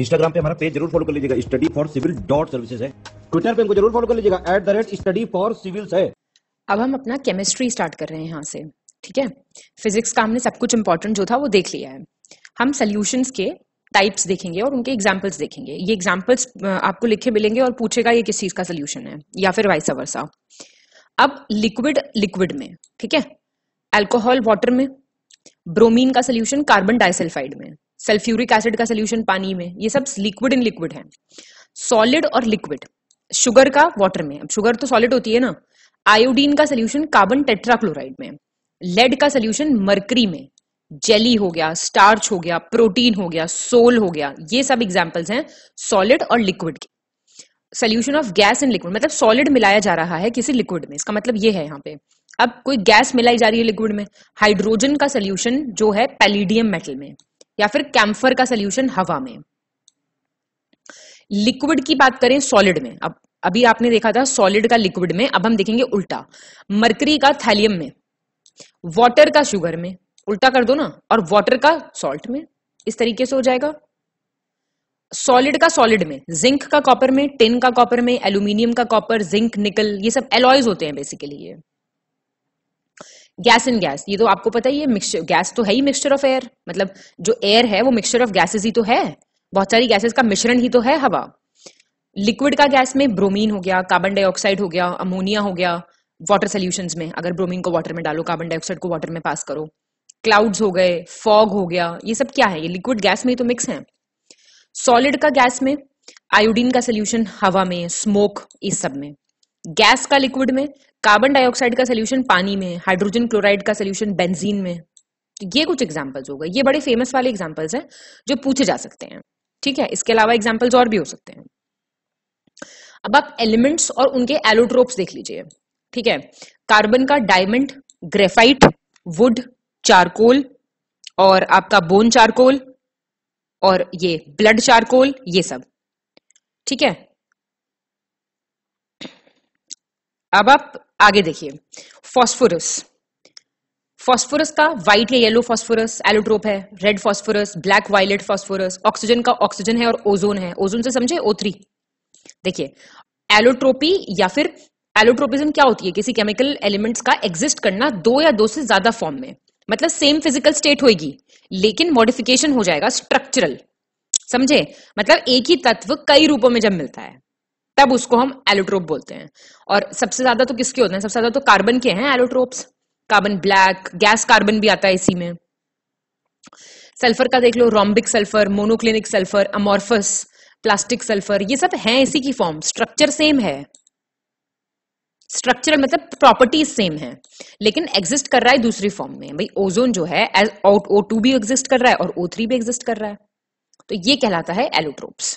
Instagram पे हमारा page जरूर फॉलो कर लीजिएगा study for civil dot services है ट्विटर पे हमको जरूर फॉलो कर लीजिएगा at the rate study for civils है अब हम अपना केमिस्ट्री स्टार्ट कर रहे हैं यहाँ से ठीक है फिजिक्स का हमने सब कुछ इंपॉर्टेंट जो था वो देख लिया है हम सोल्यूशन के टाइप्स देखेंगे और उनके एग्जाम्पल्स देखेंगे ये एग्जाम्पल्स आपको लिखे मिलेंगे और पूछेगा ये किस चीज का सोल्यूशन है या फिर वाइस वर्सा अब लिक्विड लिक्विड में ठीक है एल्कोहल वाटर में ब्रोमीन का सोल्यूशन कार्बन डाइसल्फाइड में सल्फ्यूरिक एसिड का सोल्यूशन पानी में ये सब लिक्विड इन लिक्विड है सॉलिड और लिक्विड शुगर का वाटर में अब शुगर तो सॉलिड होती है ना आयोडीन का सोल्यूशन कार्बन टेट्राक्लोराइड में लेड का सोल्यूशन मरकरी में जेली हो गया स्टार्च हो गया प्रोटीन हो गया सोल हो गया ये सब एग्जाम्पल्स हैं सॉलिड और लिक्विड के solution of gas and liquid मतलब सॉलिड मिलाया जा रहा है किसी लिक्विड में इसका मतलब ये है यहाँ पे अब कोई गैस मिलाई जा रही है लिक्विड में हाइड्रोजन का सोल्यूशन जो है पेलीडियम मेटल में या फिर कैम्फर का सोल्यूशन हवा में लिक्विड की बात करें सॉलिड में अब अभी आपने देखा था सॉलिड का लिक्विड में अब हम देखेंगे उल्टा मरकरी का थैलियम में वाटर का शुगर में उल्टा कर दो ना और वाटर का सॉल्ट में इस तरीके से हो जाएगा सॉलिड का सॉलिड में जिंक का कॉपर में टिन का कॉपर में एल्यूमिनियम का कॉपर जिंक निकल ये सब एलॉयज होते हैं बेसिकली ये गैस इन गैस ये तो आपको पता ही है मिक्सचर गैस तो है ही मिक्सचर ऑफ एयर मतलब जो एयर है वो मिक्सचर ऑफ गैसेज ही तो है बहुत सारी गैसेस का मिश्रण ही तो है हवा लिक्विड का गैस में ब्रोमीन हो गया कार्बन डाइऑक्साइड हो गया अमोनिया हो गया वाटर सोल्यूशन में अगर ब्रोमीन को वाटर में डालो कार्बन डाइऑक्साइड को वाटर में पास करो क्लाउड्स हो गए फॉग हो गया ये सब क्या है ये लिक्विड गैस में ही तो मिक्स है सॉलिड का गैस में आयोडीन का सोल्यूशन हवा में स्मोक इस सब में गैस का लिक्विड में कार्बन डाइऑक्साइड का सोल्यूशन पानी में हाइड्रोजन क्लोराइड का सोल्यूशन बेंजीन में तो ये कुछ एग्जाम्पल्स हो गए ये बड़े फेमस वाले एग्जाम्पल्स हैं जो पूछे जा सकते हैं ठीक है इसके अलावा एग्जाम्पल्स और भी हो सकते हैं अब आप एलिमेंट्स और उनके एलोट्रोप्स देख लीजिए ठीक है कार्बन का डायमंड ग्रेफाइट वुड चारकोल और आपका बोन चारकोल और ये ब्लड चारकोल ये सब ठीक है अब आप आगे देखिए फॉस्फोरस फॉस्फोरस का व्हाइट या येलो फॉस्फोरस एलोट्रोप है red phosphorus black violet phosphorus oxygen का ऑक्सीजन है और ओजोन है ओजोन से समझे ओ देखिए एलोट्रोपी या फिर एलोट्रोपिज्म क्या होती है किसी केमिकल एलिमेंट्स का एग्जिस्ट करना दो या दो से ज्यादा फॉर्म में मतलब सेम फिजिकल स्टेट होगी लेकिन मॉडिफिकेशन हो जाएगा स्ट्रक्चरल समझे मतलब एक ही तत्व कई रूपों में जब मिलता है तब उसको हम एलोट्रोप बोलते हैं और सबसे ज्यादा तो किसके होते हैं सबसे ज्यादा तो कार्बन के हैं allotropes carbon black gas carbon भी आता है इसी में सल्फर का देख लो rhombic sulphur monoclinic sulphur amorphous plastic sulphur ये सब है इसी की फॉर्म स्ट्रक्चर सेम है स्ट्रक्चर मतलब प्रॉपर्टीज सेम है लेकिन एग्जिस्ट कर रहा है दूसरी फॉर्म में भाई ओजोन जो है एज ओ टू भी एग्जिस्ट कर रहा है और ओ थ्री भी एग्जिस्ट कर रहा है तो ये कहलाता है एलोट्रोप्स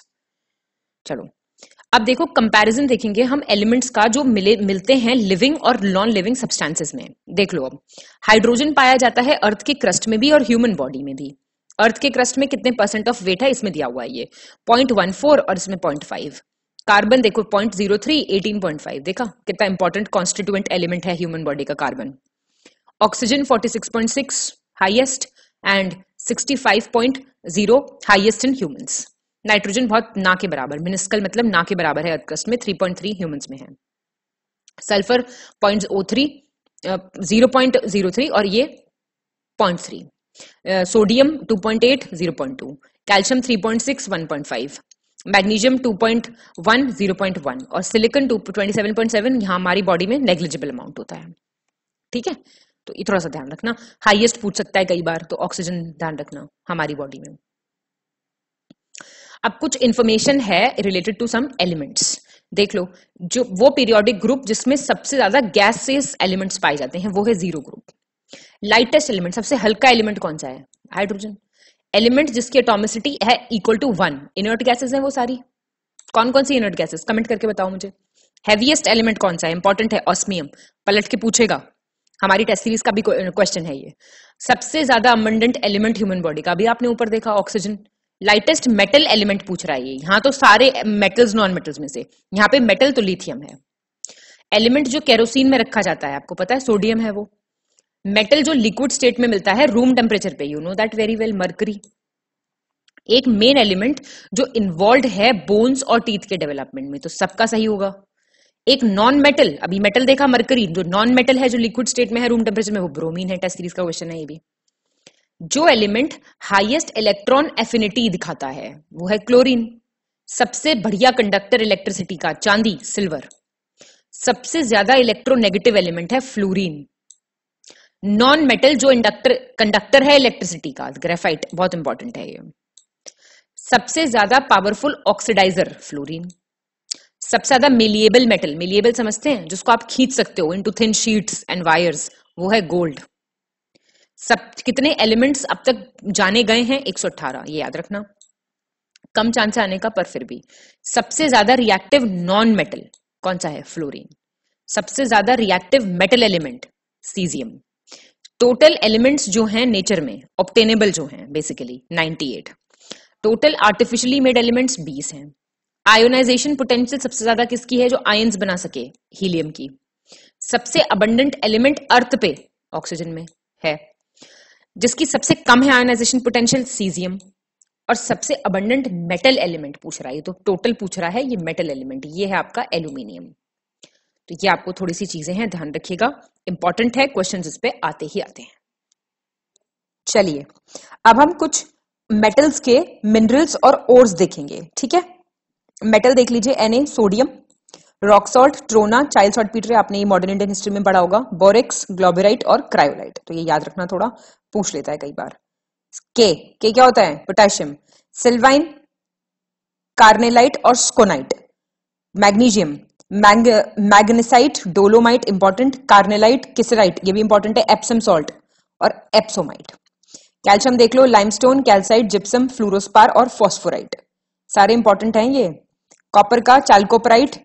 चलो अब देखो कंपैरिजन देखेंगे हम एलिमेंट्स का जो मिले मिलते हैं लिविंग और नॉन लिविंग सब्सटेंसेस में देख लो अब हाइड्रोजन पाया जाता है अर्थ के क्रस्ट में भी और ह्यूमन बॉडी में भी अर्थ के क्रस्ट में कितने परसेंट ऑफ वेट है इसमें दिया हुआ है ये पॉइंट वन फोर और इसमें पॉइंट फाइव कार्बन देखो point zero three eighteen point five देखा कितना इंपॉर्टेंट कॉन्स्टिट्यूएंट एलिमेंट है ह्यूमन बॉडी का carbon oxygen forty six point six highest and sixty five point zero highest in humans nitrogen बहुत ना के बराबर मिनिस्कल मतलब ना के बराबर है अर्थक्रस्ट में 3.3 ह्यूमंस में है sulphur point O three zero point zero three और ये point three sodium two point eight zero point two calcium three point six one point five magnesium point one और सिलिकन सेवन यहाँ हमारी body में negligible amount होता है ठीक है तो ये थोड़ा सा ध्यान रखना हाईएस्ट पूछ सकता है कई बार तो ऑक्सीजन ध्यान रखना हमारी बॉडी में अब कुछ इंफॉर्मेशन है रिलेटेड टू सम एलिमेंट्स देख लो जो वो पीरियोडिक ग्रुप जिसमें सबसे ज्यादा गैसेस एलिमेंट्स पाए जाते हैं वो है जीरो ग्रुप लाइटेस्ट एलिमेंट सबसे हल्का एलिमेंट कौन सा है हाइड्रोजन एलिमेंट जिसकी एटोमिसिटी है equal to one inert gases है वो सारी कौन कौन सी इनर्ट गैसेस कमेंट करके बताओ मुझे हैवीएस्ट एलिमेंट कौन सा है इंपॉर्टेंट है ऑस्मियम पलट के पूछेगा हमारी टेस्ट सीरीज का भी क्वेश्चन है ये सबसे ज्यादा अमंडेंट एलिमेंट ह्यूमन बॉडी का अभी आपने ऊपर देखा ऑक्सीजन लाइटेस्ट मेटल एलिमेंट पूछ रहा है ये यहां तो सारे मेटल्स नॉन मेटल्स में से यहां पे मेटल तो लिथियम है एलिमेंट जो केरोसिन में रखा जाता है आपको पता है सोडियम है वो मेटल जो लिक्विड स्टेट में मिलता है रूम टेम्परेचर पे you know that very well mercury एक मेन एलिमेंट जो इन्वॉल्व है बोन्स और टीथ के डेवलपमेंट में तो सबका सही होगा एक नॉन मेटल अभी मेटल देखा मरकरी जो नॉन मेटल है जो लिक्विड स्टेट में है रूम टेम्परेचर में वो ब्रोमीन है टेस्ट सीरीज का क्वेश्चन है ये भी जो एलिमेंट हाईएस्ट इलेक्ट्रॉन एफिनिटी दिखाता है वो है क्लोरीन सबसे बढ़िया कंडक्टर इलेक्ट्रिसिटी का चांदी सिल्वर सबसे ज्यादा इलेक्ट्रोनेगेटिव एलिमेंट है फ्लोरीन नॉन मेटल जो इंडक्टर कंडक्टर है इलेक्ट्रिसिटी का ग्रेफाइट बहुत इंपॉर्टेंट है ये सबसे ज्यादा पावरफुल ऑक्सीडाइजर फ्लोरीन सबसे ज्यादा मिलिएबल मेटल मिलिएबल समझते हैं जिसको आप खींच सकते हो into thin sheets and wires वो है गोल्ड सब कितने एलिमेंट्स अब तक जाने गए हैं 118 ये याद रखना कम चांस आने का पर फिर भी सबसे ज्यादा रिएक्टिव नॉन मेटल कौन सा है फ्लोरीन सबसे ज्यादा reactive metal element caesium total elements जो हैं नेचर में ऑप्टेनेबल जो हैं basically 98 total artificially made elements 20 हैं आयोनाइजेशन पोटेंशियल सबसे ज्यादा किसकी है जो आयंस बना सके हीलियम की सबसे अबंडेंट एलिमेंट अर्थ पे ऑक्सीजन में है जिसकी सबसे कम है आयनाइजेशन पोटेंशियल सीजियम और सबसे अबंडेंट मेटल एलिमेंट पूछ रहा है तो टोटल पूछ रहा है ये मेटल तो एलिमेंट ये है आपका एल्यूमिनियम तो ये आपको थोड़ी सी चीजें हैं ध्यान रखिएगा इंपॉर्टेंट है क्वेश्चन इस पे आते ही आते हैं चलिए अब हम कुछ मेटल्स के मिनरल्स और ओर्स देखेंगे ठीक है मेटल देख लीजिए N A sodium rock salt trona Chile salt saltpetre आपने ये मॉडर्न इंडियन हिस्ट्री में पढ़ा होगा बोरिक्स ग्लोबेराइट और क्रायोलाइट तो ये याद रखना थोड़ा पूछ लेता है कई बार के के क्या होता है पोटेशियम सिल्वाइन कार्नेलाइट और स्कोनाइट मैग्नीशियम मैंग magnesite dolomite important carnallite kieserite ये भी इंपॉर्टेंट है एप्सम सॉल्ट और एप्सोमाइट कैल्शियम देख लो लाइमस्टोन कैल्साइट जिप्सम फ्लोरोस्पार और फॉस्फोराइट सारे इंपॉर्टेंट हैं ये कॉपर का चाल्कोपराइट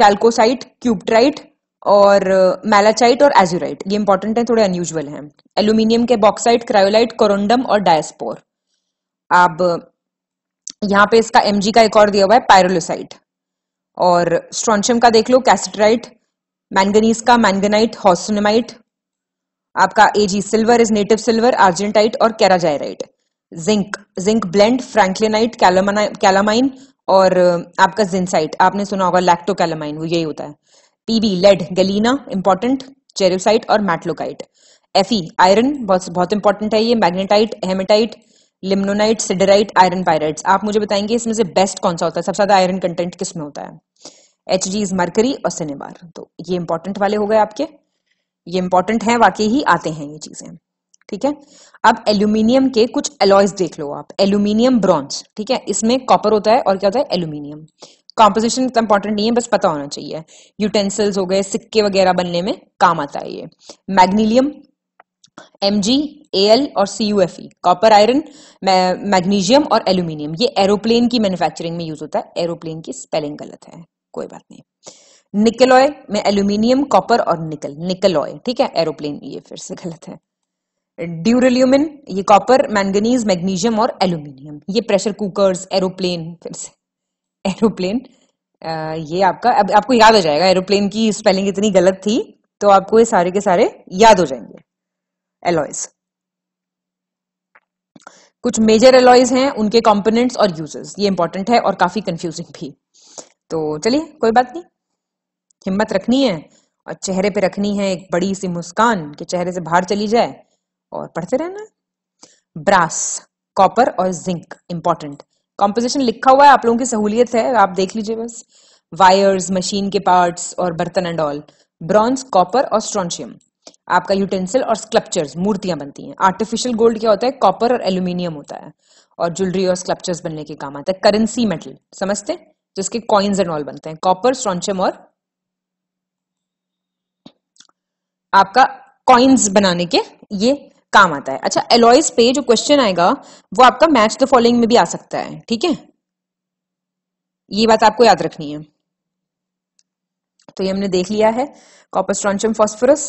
चाल्कोसाइट क्यूबट्राइट और मैलाचाइट और एजुराइट ये इंपॉर्टेंट है थोड़े अनयूजल हैं एल्यूमिनियम के बॉक्साइट क्रायोलाइट कोरोंडम और डायस्पोर अब यहाँ पे इसका एमजी का एक और दिया हुआ है पायरोलोसाइट और स्ट्रॉन्शियम का देख लो कैसेटराइट मैंगनीज का मैंगनाइट हॉसोनेमाइट आपका A G silver is native silver argentite और cerargyrite zinc zinc blende franklinite calamine और आपका जिनसाइट आपने सुना होगा लैक्टो कैलामाइन वो यही होता है P B lead galena important cerussite और मैटलोकाइट एफई आयरन बहुत बहुत इंपॉर्टेंट है ये magnetite haematite limonite siderite iron pyrite आप मुझे बताएंगे इसमें से बेस्ट कौन सा होता है सबसे ज्यादा आयरन कंटेंट किस में होता है एच जी इज मरकरी और सिनेबार तो ये इंपॉर्टेंट वाले हो गए आपके ये इंपॉर्टेंट है वाकई ही आते हैं ये चीजें ठीक है अब एल्यूमिनियम के कुछ एलॉयज देख लो आप एल्यूमिनियम ब्रॉन्ज ठीक है इसमें कॉपर होता है और क्या होता है एल्यूमिनियम कॉम्पोजिशन इतना इंपॉर्टेंट नहीं है बस पता होना चाहिए यूटेंसिल्स हो गए सिक्के वगैरह बनने में काम आता है ये मैग्नीलियम एम जी एल और C U F E copper iron magnesium और एल्यूमिनियम ये एरोप्लेन की मैन्युफैक्चरिंग में यूज होता है एरोप्लेन की स्पेलिंग गलत है कोई बात नहीं निकलॉय में एल्यूमिनियम कॉपर और निकल निकलॉय ठीक है एरोप्लेन ये फिर से गलत है ड्यूरल्यूमिन ये कॉपर मैंगनीज मैग्नीशियम और एल्यूमिनियम ये प्रेशर कुकर्स एरोप्लेन फिर से एरोप्लेन ये आपका अब आपको याद हो जाएगा एरोप्लेन की स्पेलिंग इतनी गलत थी तो आपको ये सारे के सारे याद हो जाएंगे एलॉयज कुछ मेजर एलॉयज हैं उनके कंपोनेंट्स और यूजेस ये इंपॉर्टेंट है और काफी कंफ्यूजिंग भी तो चलिए कोई बात नहीं हिम्मत रखनी है और चेहरे पे रखनी है एक बड़ी सी मुस्कान के चेहरे से बाहर चली जाए और पढ़ते रहना ब्रास कॉपर और जिंक इंपॉर्टेंट कॉम्पोजिशन लिखा हुआ है आप लोगों की सहूलियत है आप देख लीजिए बस वायर्स मशीन के पार्ट्स और बर्तन एंड ऑल ब्रॉन्ज कॉपर और स्ट्रॉन्शियम आपका यूटेंसिल और स्कल्पचर्स मूर्तियां बनती हैं आर्टिफिशियल गोल्ड क्या होता है कॉपर और एल्यूमिनियम होता है और ज्वेलरी और स्कल्पचर्स बनने के काम आता है करेंसी मेटल समझते हैं जिसके कॉइन्स एंड ऑल बनते हैं कॉपर स्ट्रॉन्शियम और आपका कॉइन्स बनाने के ये काम आता है अच्छा एलॉइस पे जो क्वेश्चन आएगा वो आपका मैच द फॉलोइंग में भी आ सकता है ठीक है ये बात आपको याद रखनी है तो ये हमने देख लिया है कॉपर स्ट्रॉन्शियम फॉस्फोरस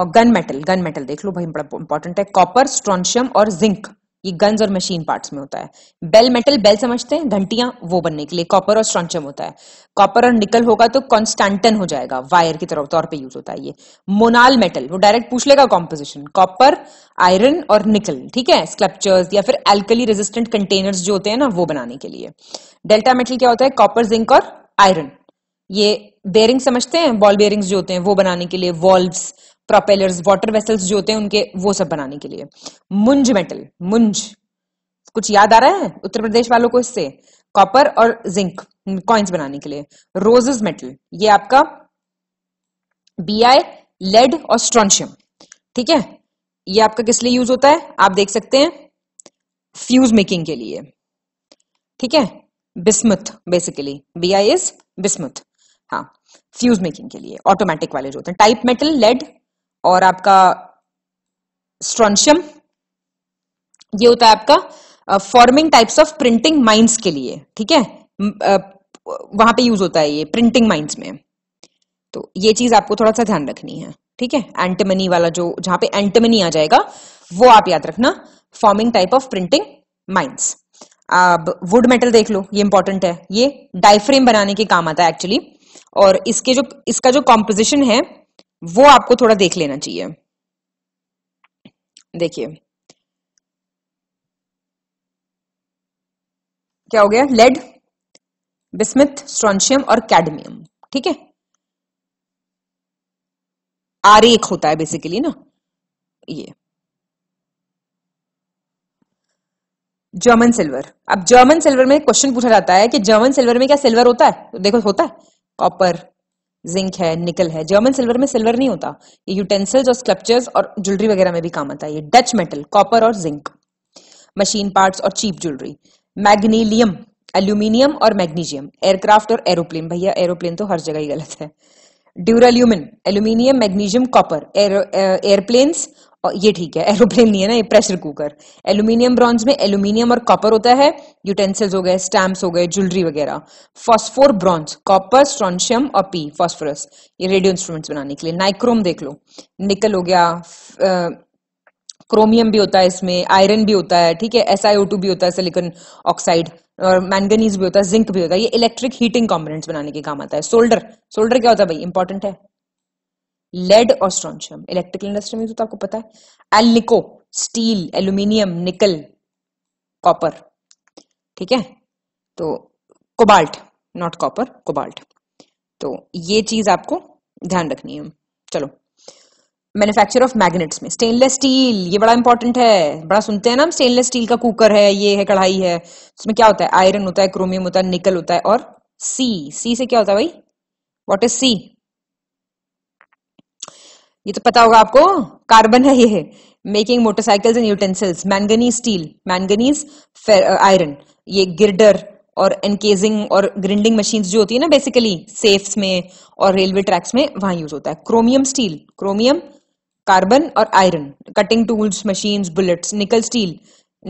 और गन मेटल गन मेटल देख लो भाई बड़ा इंपॉर्टेंट है कॉपर स्ट्रॉन्शियम और जिंक ये गन्स और मशीन पार्ट्स में होता है बेल मेटल बेल समझते हैं घंटियां वो बनने के लिए कॉपर और स्ट्रॉन्चम होता है कॉपर और निकल होगा तो कॉन्स्टेंटन हो जाएगा वायर की तरफ तौर पे यूज होता है ये मोनाल मेटल वो डायरेक्ट पूछ लेगा कॉम्पोजिशन कॉपर आयरन और निकल ठीक है स्कल्पचर्स या फिर एल्कली रेजिस्टेंट कंटेनर्स जो होते हैं ना वो बनाने के लिए डेल्टा मेटल क्या होता है कॉपर जिंक और आयरन ये बेरिंग समझते हैं बॉल बेरिंग्स जो होते हैं वो बनाने के लिए वॉल्व्स प्रोपेलर्स वाटर वेसल्स जो होते हैं उनके वो सब बनाने के लिए मुंज मेटल मुंज कुछ याद आ रहा है उत्तर प्रदेश वालों को इससे कॉपर और जिंक कॉइन्स बनाने के लिए रोजेस मेटल ये आपका बी आई लेड और स्ट्रॉन्शियम ठीक है ये आपका किस लिए यूज होता है आप देख सकते हैं फ्यूज मेकिंग के लिए ठीक है bismuth basically B I is bismuth हाँ फ्यूज मेकिंग के लिए ऑटोमेटिक वाले जो होते हैं टाइप मेटल लेड और आपका स्ट्रॉनशियम ये होता है आपका forming types of printing mines के लिए ठीक है वहां पे यूज होता है ये प्रिंटिंग माइंस में तो ये चीज आपको थोड़ा सा ध्यान रखनी है ठीक है एंटमनी वाला जो जहां पे एंटमनी आ जाएगा वो आप याद रखना forming type of printing mines अब वुड मेटल देख लो ये इंपॉर्टेंट है ये डायफ्रेम बनाने के काम आता है एक्चुअली और इसके जो इसका जो कॉम्पोजिशन है वो आपको थोड़ा देख लेना चाहिए देखिए क्या हो गया लेड बिस्मिथ स्ट्रॉन्शियम और कैडमियम ठीक है आर एक होता है बेसिकली ना ये जर्मन सिल्वर अब जर्मन सिल्वर में क्वेश्चन पूछा जाता है कि जर्मन सिल्वर में क्या सिल्वर होता है तो देखो होता है कॉपर जिंक है निकल है जर्मन सिल्वर में सिल्वर नहीं होता ये यूटेंसिल्स और स्कल्पचर्स और ज्वेलरी वगैरह में भी काम आता है ये डच मेटल कॉपर और जिंक मशीन पार्ट्स और चीप ज्वेलरी मैग्नीलियम एल्यूमिनियम और मैग्नीशियम एयरक्राफ्ट और एरोप्लेन भैया एरोप्लेन तो हर जगह ही गलत है duralumin aluminium magnesium copper airplanes और ये ठीक है एरोप्लेन नहीं है ना ये प्रेशर कुकर एल्यूमिनियम ब्रॉन्ज में एल्यूमिनियम और कॉपर होता है यूटेंसिल्स हो गए स्टैम्प्स हो गए ज्वेलरी वगैरह फॉस्फोर ब्रॉन्ज कॉपर स्ट्रॉन्शियम और पी फॉस्फोरस ये रेडियो इंस्ट्रूमेंट्स बनाने के लिए नाइक्रोम देख लो निकल हो गया क्रोमियम भी होता है इसमें आयरन भी होता है ठीक है एस टू भी होता है सिलिकॉन ऑक्साइड और मैंगनीज भी होता है जिंक भी होता है ये इलेक्ट्रिक हीटिंग कॉम्पोनेंट्स बनाने के काम आता है सोल्डर सोल्डर क्या होता है भाई इंपॉर्टेंट है लेड और स्ट्रॉन्शियम इलेक्ट्रिकल इंडस्ट्री में तो आपको पता है alnico steel aluminium nickel copper ठीक है तो कोबाल्ट नॉट कॉपर कोबाल्ट तो ये चीज आपको ध्यान रखनी है चलो मैन्युफैक्चर ऑफ मैग्नेट्स में स्टेनलेस स्टील ये बड़ा इंपॉर्टेंट है बड़ा सुनते हैं ना स्टेनलेस स्टील का कुकर है ये है कढ़ाई है उसमें क्या होता है आयरन होता है क्रोमियम होता है निकल होता है और सी सी से क्या होता है भाई वॉट इज सी ये तो पता होगा आपको कार्बन है ये है making motorcycles and utensils manganese steel manganese iron ये गिर्डर और एनकेजिंग और ग्रिंडिंग मशीन जो होती है ना बेसिकली सेफ्स में और रेलवे ट्रैक्स में वहां यूज होता है क्रोमियम स्टील क्रोमियम कार्बन और iron cutting tools machine bullets nickel steel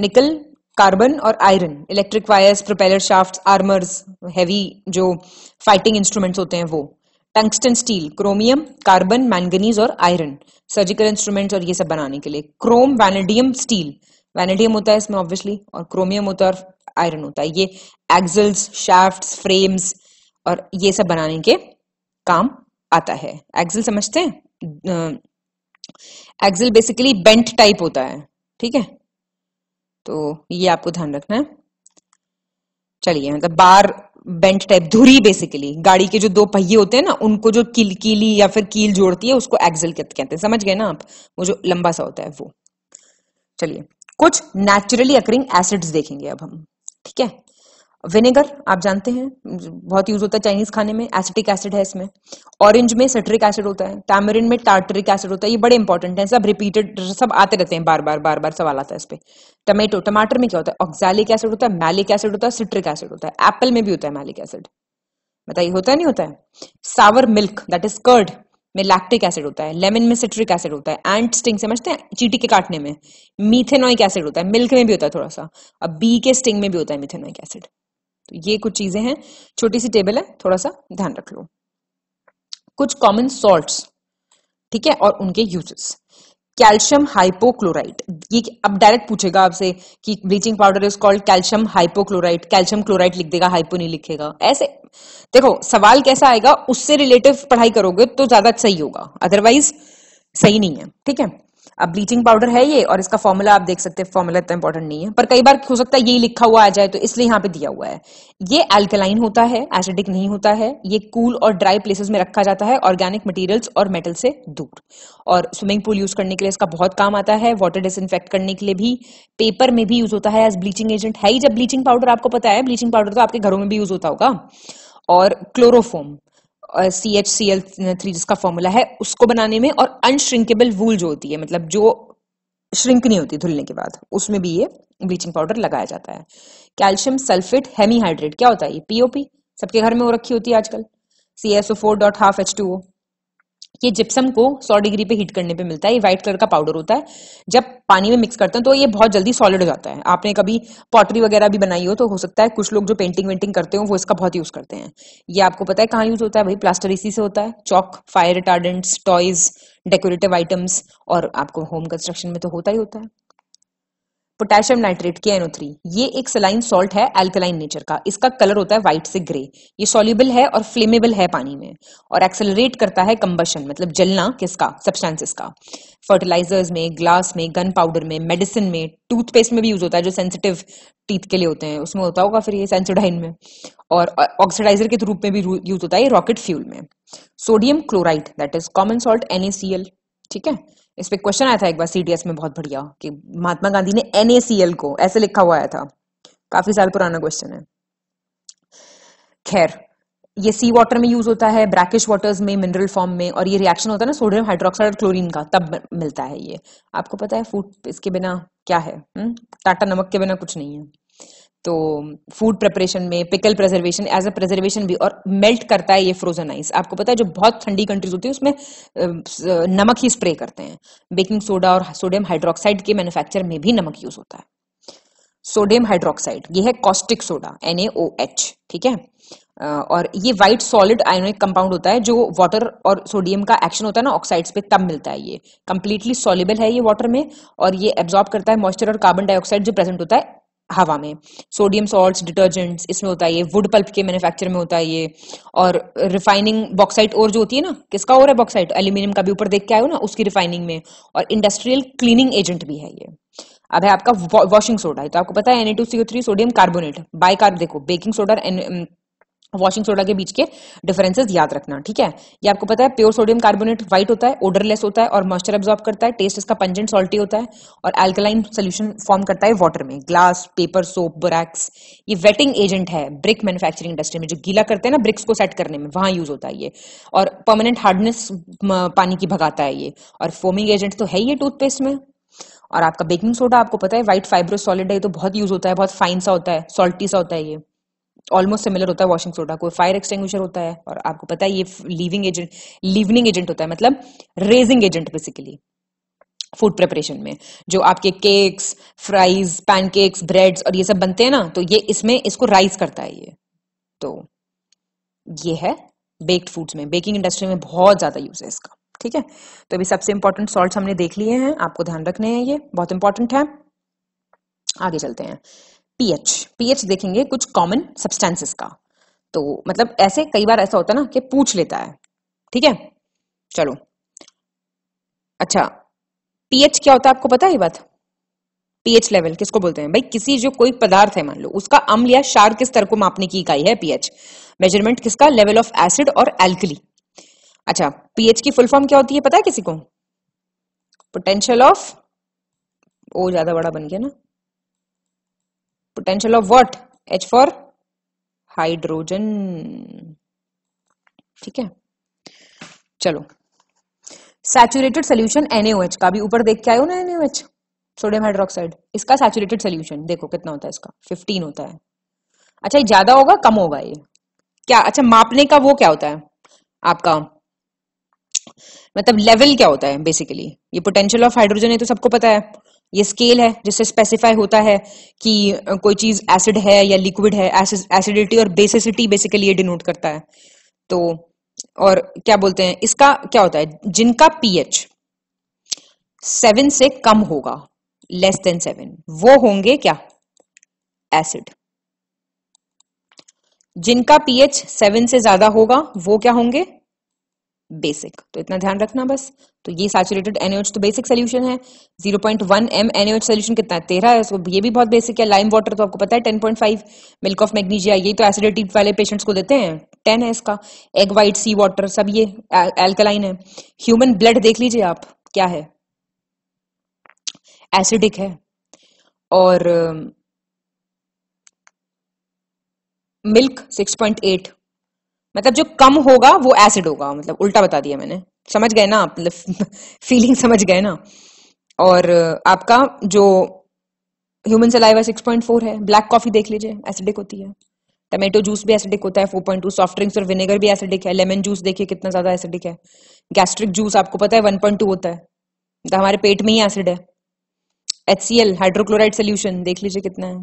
nickel carbon और iron electric wires propeller shaft armours heavy जो फाइटिंग इंस्ट्रूमेंट्स होते हैं वो tungsten steel chromium carbon manganese और आयरन सर्जिकल इंस्ट्रूमेंट्स और ये सब बनाने के लिए क्रोम वैनेडियम स्टील वैनेडियम होता है इसमें ऑब्वियसली और क्रोमियम होता है और आयरन होता है ये एक्सल्स शाफ्ट फ्रेम्स और ये सब बनाने के काम आता है एक्सल समझते हैं एक्सल बेसिकली बेंट टाइप होता है ठीक है तो ये आपको ध्यान रखना है चलिए मतलब बार बेंट टाइप धुरी बेसिकली गाड़ी के जो दो पहिए होते हैं ना उनको जो किल कीली या फिर कील जोड़ती है उसको एक्सल कहते हैं समझ गए ना आप वो जो लंबा सा होता है वो चलिए कुछ नेचुरली अकरिंग एसिड्स देखेंगे अब हम ठीक है विनेगर आप जानते हैं बहुत यूज होता है चाइनीज खाने में एसिटिक एसिड है इसमें ऑरेंज में सिट्रिक एसिड होता है टैमरिन में टार्टरिक एसिड होता है ये बड़े इंपॉर्टेंट है सब रिपीटेड सब आते रहते हैं बार बार बार बार सवाल आता है इस पर टमेटो टमाटर में क्या होता है ऑक्सैलिक एसिड होता है मैलिक एसिड होता है सिट्रिक एसिड होता है एप्पल में भी होता है मैलिक एसिड बताइए होता है नहीं होता है sour milk that is curd में लैक्टिक एसिड होता है लेमन में सिट्रिक एसिड होता है एंड स्टिंग समझते हैं चीटी के काटने में मीथेनोइक एसिड होता है मिल्क में भी होता है थोड़ा सा अब बी के स्टिंग में भी होता है मिथेनोइक एसिड तो ये कुछ चीजें हैं छोटी सी टेबल है थोड़ा सा ध्यान रख लो कुछ कॉमन सॉल्ट्स ठीक है और उनके यूजेस कैल्शियम हाइपोक्लोराइड ये अब डायरेक्ट पूछेगा आपसे कि bleaching powder is called calcium hypochlorite calcium chloride लिख देगा हाइपो नहीं लिखेगा ऐसे देखो सवाल कैसा आएगा उससे रिलेटिव पढ़ाई करोगे तो ज्यादा सही होगा अदरवाइज सही नहीं है ठीक है अब ब्लीचिंग पाउडर है ये और इसका फॉर्मूला आप देख सकते हैं फॉर्मूला इतना इंपॉर्टेंट नहीं है पर कई बार हो सकता है यही लिखा हुआ आ जाए तो इसलिए यहाँ पे दिया हुआ है ये एल्कलाइन होता है एसिडिक नहीं होता है ये कूल और ड्राई प्लेसेस में रखा जाता है ऑर्गेनिक मटेरियल्स और मेटल से दूर और स्विमिंग पूल यूज करने के लिए इसका बहुत काम आता है वाटर डिसइनफेक्ट करने के लिए भी पेपर में भी यूज होता है एज ब्लीचिंग एजेंट है ही जब ब्लीचिंग पाउडर आपको पता है ब्लीचिंग पाउडर तो आपके घरों में भी यूज होता होगा और chloroform C H C L three जिसका फॉर्मूला है उसको बनाने में और अनश्रिंकेबल वूल जो होती है मतलब जो श्रिंक नहीं होती धुलने के बाद उसमें भी ये ब्लीचिंग पाउडर लगाया जाता है कैल्शियम सल्फेट हेमीहाइड्रेट क्या होता है ये पीओपी सबके घर में वो रखी होती है आजकल C S O four dot half H two O ये जिप्सम को 100 डिग्री पे हीट करने पे मिलता है ये व्हाइट कलर का पाउडर होता है जब पानी में मिक्स करते हैं तो ये बहुत जल्दी सॉलिड हो जाता है आपने कभी पॉटरी वगैरह भी बनाई हो तो हो सकता है कुछ लोग जो पेंटिंग वेंटिंग करते हो वो इसका बहुत यूज करते हैं ये आपको पता है कहाँ यूज होता है भाई प्लास्टर इसी से होता है chalk fire retardants toys decorative items और आपको होम कंस्ट्रक्शन में तो होता ही होता है potassium nitrate K N O three ये एक सलाइन सॉल्ट है एल्कलाइन नेचर का इसका कलर होता है व्हाइट से ग्रे ये सोल्यूबल है और फ्लेमेबल है पानी में और एक्सेलरेट करता है कंबशन मतलब जलना किसका सब्सटेंसेस का फर्टिलाइजर्स में ग्लास में गन पाउडर में मेडिसिन में टूथपेस्ट में भी यूज होता है जो सेंसिटिव टीथ के लिए होते हैं उसमें होता होगा फिर ये सेंसोडाइन में और ऑक्सीडाइजर के रूप में भी यूज होता है रॉकेट फ्यूल में sodium chloride that is common salt N A C L ठीक है इस पर क्वेश्चन आया था एक बार सीडीएस में बहुत बढ़िया कि महात्मा गांधी ने एनएसीएल को ऐसे लिखा हुआ आया था काफी साल पुराना क्वेश्चन है खैर ये सी वाटर में यूज होता है ब्रैकिश वाटर्स में मिनरल फॉर्म में और ये रिएक्शन होता है ना सोडियम हाइड्रोक्साइड क्लोरीन का तब मिलता है ये आपको पता है फूड इसके बिना क्या है हम्म? टाटा नमक के बिना कुछ नहीं है तो फूड प्रिपरेशन में pickle preservation as a preservation भी और मेल्ट करता है ये फ्रोजन आइस आपको पता है जो बहुत ठंडी कंट्रीज होती है उसमें नमक ही स्प्रे करते हैं बेकिंग सोडा और सोडियम हाइड्रोक्साइड के मैन्युफैक्चर में भी नमक यूज होता है सोडियम हाइड्रोक्साइड ये है कॉस्टिक सोडा एन ठीक है और ये व्हाइट सॉलिड आयोनिक कंपाउंड होता है जो वाटर और सोडियम का एक्शन होता है ना ऑक्साइड्स पे तब मिलता है ये कंप्लीटली सॉलिबल है ये वाटर में और ये एब्जॉर्ब करता है मॉइस्चर और कार्बन डाइऑक्साइड जो प्रेजेंट होता है हवा में सोडियम सॉल्ट डिटर्जेंट्स इसमें होता है ये वुड पल्प के मैन्युफैक्चर में होता है ये और रिफाइनिंग बॉक्साइट और जो होती है ना किसका और है बॉक्साइट एल्यूमिनियम का भी ऊपर देख के आयो ना उसकी रिफाइनिंग में और इंडस्ट्रियल क्लीनिंग एजेंट भी है ये अब है आपका वॉशिंग सोडा है तो आपको पता है एन सोडियम कार्बोनेट बाई कार्ब देखो बेकिंग सोडा वॉशिंग सोडा के बीच के डिफरेंसेस याद रखना ठीक है ये आपको पता है प्योर सोडियम कार्बोनेट व्हाइट होता है ओडरलेस होता है और मॉइस्चर एब्जॉर्ब करता है टेस्ट इसका पंजेंट सॉल्टी होता है और एल्कलाइन सोल्यूशन फॉर्म करता है वाटर में ग्लास पेपर सोप बुरैक्स ये वेटिंग एजेंट है ब्रिक मैन्युफैक्चरिंग इंडस्ट्री में जो गीला करते हैं ना ब्रिक्स को सेट करने में वहां यूज होता है ये और परमानेंट हार्डनेस पानी की भगाता है ये और फोमिंग एजेंट तो है ये टूथपेस्ट में और आपका बेकिंग सोडा आपको पता है व्हाइट फाइब्रो सॉलिड है तो बहुत यूज होता है बहुत फाइन सा होता है सॉल्टी सा होता है ये ऑलमोस्ट सिमिलर होता है वॉशिंग सोडा को फायर एक्सटेंग्विशर होता है और आपको पता है ये लीविंग एजेंट लीवनिंग एजेंट होता है मतलब raising agent basically food preparation में जो आपके केक्स फ्राइज पैनकेक्स ब्रेड्स और ये सब बनते हैं ना तो ये इसमें इसको राइज करता है ये तो ये है बेक्ड फूड्स में बेकिंग इंडस्ट्री में बहुत ज़्यादा यूज है इसका ठीक है तो अभी सबसे इंपॉर्टेंट सॉल्ट हमने देख लिए हैं आपको ध्यान रखने हैं ये बहुत इंपॉर्टेंट है आगे चलते हैं पीएच पीएच देखेंगे कुछ कॉमन सब्सटेंसेस का तो मतलब ऐसे कई बार ऐसा होता है ना कि पूछ लेता है ठीक है चलो अच्छा पीएच क्या होता है आपको पता है ये बात पीएच लेवल किसको बोलते हैं भाई किसी जो कोई पदार्थ है मान लो उसका अम्ल या क्षार के स्तर को मापने की इकाई है पीएच मेजरमेंट किसका लेवल ऑफ एसिड और एल्कली अच्छा पीएच की फुल फॉर्म क्या होती है पता है किसी को पोटेंशियल ऑफ ओ ज्यादा बड़ा बन गया ना potential of what h for hydrogen ठीक है चलो सैचुरेटेड सोल्यूशन एनएच का भी ऊपर देख के आयो ना एनएच सोडियम हाइड्रोक्साइड इसका सैचुरेटेड सोल्यूशन देखो कितना होता है इसका 15 होता है अच्छा ये ज्यादा होगा कम होगा ये क्या अच्छा मापने का वो क्या होता है आपका मतलब लेवल क्या होता है बेसिकली ये पोटेंशियल ऑफ हाइड्रोजन ये तो सबको पता है ये स्केल है जिससे स्पेसिफाई होता है कि कोई चीज एसिड है या लिक्विड है एसिडिटी और बेसिसिटी बेसिकली ये डिनोट करता है तो और क्या बोलते हैं इसका क्या होता है जिनका पीएच सेवन से कम होगा लेस देन सेवन वो होंगे क्या एसिड जिनका पीएच सेवन से ज्यादा होगा वो क्या होंगे बेसिक तो इतना ध्यान रखना बस तो ये सैचुरेटेड एनएच तो बेसिक सोल्यूशन है 0.1 point one M N H solution कितना है तेरह है तो ये भी बहुत बेसिक है लाइम वाटर तो आपको पता है 10.5 मिल्क ऑफ मैग्नीजिया ये तो एसिडिटी वाले पेशेंट्स को देते हैं टेन है इसका एग वाइट सी वाटर सब ये एल्कलाइन है ह्यूमन ब्लड देख लीजिए आप क्या है एसिडिक है और मिल्क सिक्स पॉइंट एट मतलब जो कम होगा वो एसिड होगा मतलब उल्टा बता दिया मैंने समझ गए ना आप मतलब फीलिंग समझ गए ना और आपका जो ह्यूमन सलाइवा 6.4 है ब्लैक कॉफी देख लीजिए एसिडिक होती है टमेटो जूस भी एसिडिक होता है 4.2 सॉफ्ट ड्रिंक्स और विनेगर भी एसिडिक है लेमन जूस देखिए कितना ज्यादा एसिडिक है गैस्ट्रिक जूस आपको पता है 1.2 होता है तो हमारे पेट में ही एसिड है एच हाइड्रोक्लोराइड सोल्यूशन देख लीजिए कितना है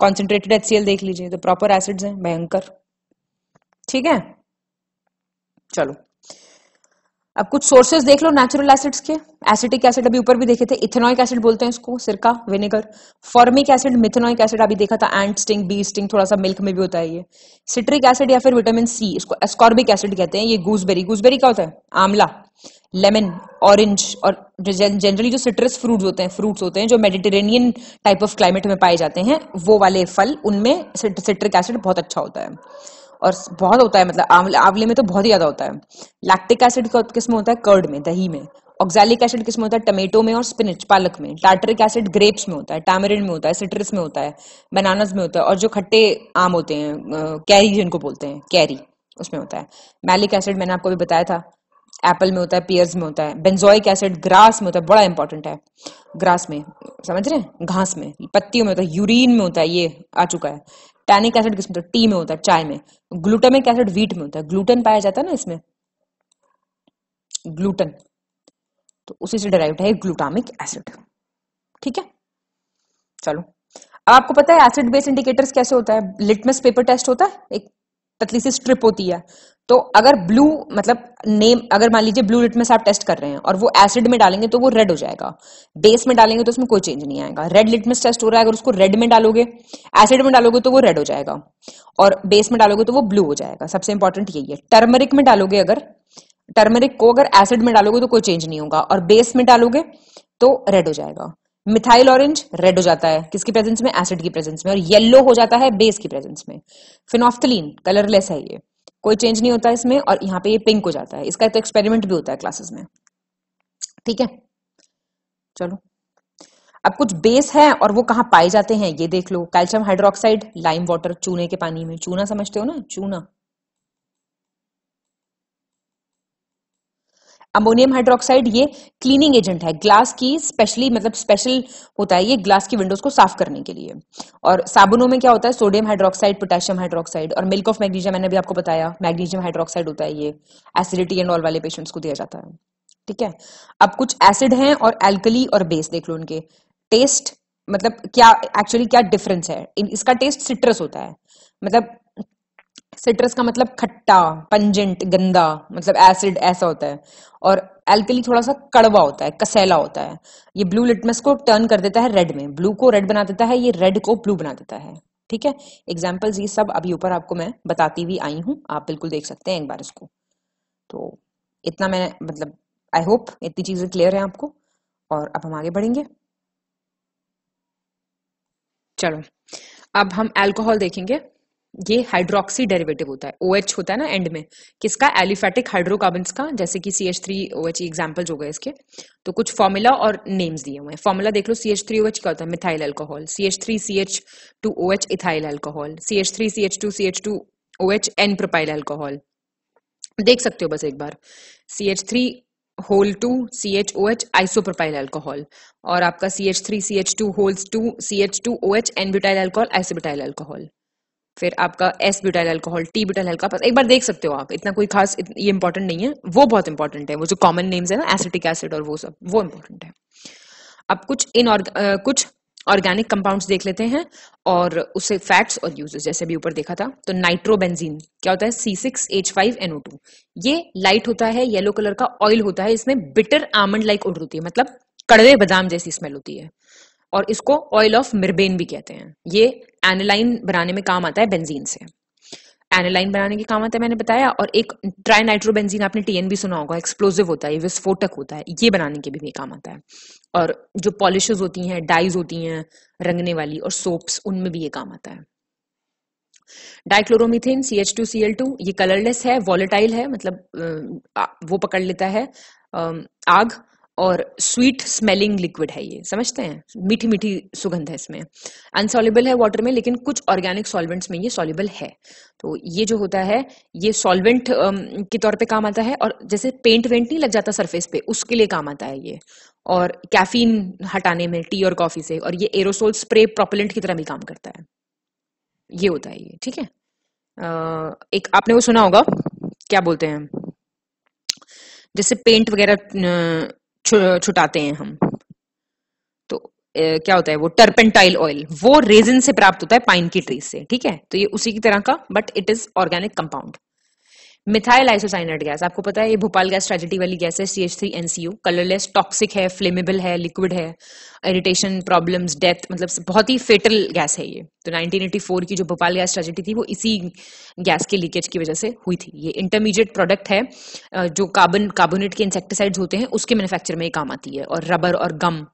कॉन्सेंट्रेटेड एच देख लीजिए तो प्रॉपर एसिड्स हैं भयंकर ठीक है चलो अब कुछ सोर्सेस देख लो नेचुरल एसिड्स के एसिटिक एसिड अभी ऊपर भी देखे थे इथेनॉइक एसिड बोलते हैं इसको सिरका vinegar formic acid methanoic acid अभी देखा था एंड स्टिंग बी स्टिंग थोड़ा सा मिल्क में भी होता है ये सिट्रिक एसिड या फिर विटामिन सी इसको एस्कॉर्बिक एसिड कहते हैं ये गूसबेरी गूसबेरी क्या होता है आंवला लेमन ऑरेंज और जनरली जो सिट्रस फ्रूट होते हैं फ्रूट्स होते हैं जो मेडिटेरेनियन टाइप ऑफ क्लाइमेट में पाए जाते हैं वो वाले फल उनमें सिट्रिक एसिड बहुत अच्छा होता है और बहुत होता है मतलब आंवले में तो बहुत ही ज्यादा होता है लैक्टिक एसिड किस में होता है कर्ड में दही में ऑक्सैलिक एसिड किस में होता है टमेटो में और स्पिनच पालक में टार्टरिक एसिड ग्रेप्स में होता है टैमरिन में होता है सिट्रस में होता है बनानास में होता है और जो खट्टे आम होते हैं कैरी जिनको बोलते हैं कैरी उसमें होता है मैलिक एसिड मैंने आपको भी बताया था एप्पल में होता है पियर्स में होता है बेंजोइक एसिड ग्रास में होता है बड़ा इंपॉर्टेंट है ग्रास में समझ रहे हैं घास में पत्तियों में होता है यूरिन में होता है ये आ चुका है टैनिक एसिड किसमें होता है टी में होता है चाय में ग्लूटामिक एसिड वीट में होता है ग्लूटेन पाया जाता है ना इसमें ग्लूटेन तो उसी से डेराइव्ड है ग्लूटामिक एसिड ठीक है चलो अब आपको पता है एसिड बेस इंडिकेटर्स कैसे होता है लिटमस पेपर टेस्ट होता है एक पतली सी स्ट्रिप होती है तो अगर ब्लू मतलब नेम अगर मान लीजिए ब्लू लिटमस आप टेस्ट कर रहे हैं और वो एसिड में डालेंगे तो वो रेड हो जाएगा बेस में डालेंगे तो उसमें कोई चेंज नहीं आएगा रेड लिटमस टेस्ट हो रहा है अगर उसको रेड में डालोगे एसिड में डालोगे तो वो रेड हो जाएगा और बेस में डालोगे तो वो ब्लू हो जाएगा सबसे इंपॉर्टेंट यही है टर्मरिक में डालोगे अगर टर्मरिक को अगर एसिड में डालोगे तो कोई चेंज नहीं होगा और बेस में डालोगे तो रेड हो जाएगा मिथाइल ऑरेंज रेड हो जाता है किसकी प्रेजेंस में एसिड की प्रेजेंस में और येलो हो जाता है बेस की प्रेजेंस में फिनोफ्थलीन कलरलेस है ये कोई चेंज नहीं होता इसमें और यहाँ पे ये पिंक हो जाता है इसका तो एक्सपेरिमेंट भी होता है क्लासेस में ठीक है चलो अब कुछ बेस है और वो कहाँ पाए जाते हैं ये देख लो कैल्शियम हाइड्रोक्साइड लाइम वाटर चूने के पानी में चूना समझते हो ना चूना अमोनियम हाइड्रोक्साइड ये क्लीनिंग एजेंट है ग्लास की स्पेशली मतलब स्पेशल होता है ये ग्लास की विंडोज को साफ करने के लिए और साबुनों में क्या होता है सोडियम हाइड्रोक्साइड पोटेशियम हाइड्रोक्साइड और मिल्क ऑफ मैग्नीशियम मैंने भी आपको बताया मैग्नीशियम हाइड्रोक्साइड होता है ये एसिडिटी एंड ऑल वाले पेशेंट्स को दिया जाता है ठीक है अब कुछ एसिड है और एल्कली और बेस देख लो उनके टेस्ट मतलब क्या एक्चुअली क्या डिफरेंस है इसका टेस्ट सिट्रस होता है मतलब सिट्रस का मतलब खट्टा पंजेंट गंदा मतलब एसिड ऐसा होता है और एल्कली थोड़ा सा कड़वा होता है कसैला होता है ये ब्लू लिटमस को टर्न कर देता है रेड में ब्लू को रेड बना देता है ये रेड को ब्लू बना देता है ठीक है एग्जाम्पल्स ये सब अभी ऊपर आपको मैं बताती हुई आई हूँ आप बिल्कुल देख सकते हैं एक बार इसको तो इतना मैं मतलब आई होप इतनी चीज़ें क्लियर है आपको और अब हम आगे बढ़ेंगे चलो अब हम अल्कोहल देखेंगे ये हाइड्रोक्सी डेरिवेटिव होता है ओ OH होता है ना एंड में किसका एलिफेटिक हाइड्रोकार्बन का जैसे कि C H three O H examples हो गए इसके तो कुछ फॉर्मूला और नेम्स दिए हुए हैं फॉर्मूला देख लो C H three O H क्या होता है methyl alcohol C H three C H two O H ethyl alcohol C H three C H two C H two O H N propyl alcohol देख सकते हो बस एक बार C H three whole two C H O H isopropyl alcohol और आपका C H three C H two wholes two C H two O H N alcohol alcohol butyl alcohol फिर आपका S butyl alcohol T butyl alcohol एक बार देख सकते हो आप इतना कोई खास ये इंपॉर्टेंट नहीं है वो बहुत इंपॉर्टेंट है वो जो कॉमन नेम्स है ना एसिटिक एसिड और वो सब वो इंपॉर्टेंट है अब कुछ इन कुछ ऑर्गेनिक कंपाउंड्स देख लेते हैं और उससे फैट्स और यूजेस जैसे भी ऊपर देखा था तो नाइट्रोबेंजीन क्या होता है C six H five N O two ये लाइट होता है येलो कलर का ऑयल होता है इसमें बिटर आमंड लाइक उड़ होती है मतलब कड़वे बादाम जैसी स्मेल होती है और इसको ऑयल ऑफ मिर्बेन भी कहते हैं ये एनालाइन बनाने में काम आता है बेंजीन से एनालाइन बनाने के काम आता है मैंने बताया और एक ट्राई नाइट्रोबेंजीन आपने भी सुना होगा एक्सप्लोजिव होता है विस्फोटक होता है ये बनाने के भी, भी काम आता है और जो पॉलिशेज होती हैं डाइज होती हैं रंगने वाली और सोप्स उनमें भी ये काम आता है dichloromethane C H two C L two ये कलरलेस है वॉलेटाइल है मतलब वो पकड़ लेता है आग और स्वीट स्मेलिंग लिक्विड है ये समझते हैं मीठी मीठी सुगंध है इसमें अनसॉल्युबल है वाटर में लेकिन कुछ ऑर्गेनिक सॉल्वेंट्स में ये सॉल्युबल है तो ये जो होता है ये सॉल्वेंट के तौर पे काम आता है और जैसे पेंट वेंट नहीं लग जाता सरफेस पे उसके लिए काम आता है ये और कैफीन हटाने में टी और कॉफी से और ये एरोसोल स्प्रे प्रोपेलेंट की तरह भी काम करता है ये होता है ये ठीक है एक आपने वो सुना होगा क्या बोलते हैं जैसे पेंट वगैरह छुटाते हैं हम तो ए, क्या होता है वो टर्पेंटाइल ऑयल वो रेजिन से प्राप्त होता है पाइन की ट्री से ठीक है तो ये उसी की तरह का but it is organic compound methyl isocyanate gas आपको पता है ये भोपाल गैस ट्रेजिडी वाली गैस है C H three NCO colourless toxic है फ्लेमेबल है लिक्विड है इरिटेशन प्रॉब्लम्स डेथ मतलब बहुत ही फेटल गैस है ये तो 1984 की जो भोपाल गैस ट्रेजिडी थी वो इसी गैस के लीकेज की वजह से हुई थी ये इंटरमीडिएट प्रोडक्ट है जो कार्बन कार्बोनेट के इंसेक्टिसाइड्स होते हैं उसके मैन्युफैक्चर में काम आती है और रबर और गम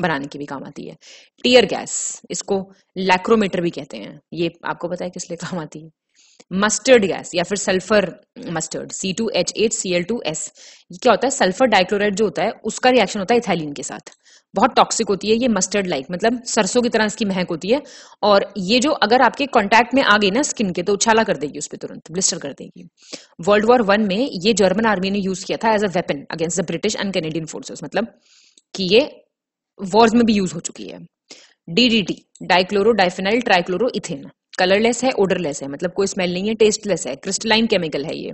बनाने की भी काम आती है टीयर गैस इसको लैक्रोमीटर भी कहते हैं ये आपको पता है किस लिए काम आती है मस्टर्ड गैस या फिर sulphur mustard C two H H C L two S क्या होता है सल्फर डाइक्लोराइड जो होता है उसका रिएक्शन होता है इथैलिन के साथ बहुत टॉक्सिक होती है ये मस्टर्ड लाइक मतलब सरसों की तरह इसकी महक होती है और ये जो अगर आपके कॉन्टैक्ट में आ गई ना स्किन के तो उछाला कर देगी उस पर तुरंत ब्लिस्टर कर देगी वर्ल्ड वॉर वन में ये जर्मन आर्मी ने यूज किया था as a weapon against the British and Canadian forces मतलब कि ये वॉर्स में भी यूज हो चुकी है DDT dichloro diphenyl trichloro ethane colourless है ओडरलेस है मतलब कोई स्मेल नहीं है टेस्टलेस है क्रिस्टलाइन केमिकल है ये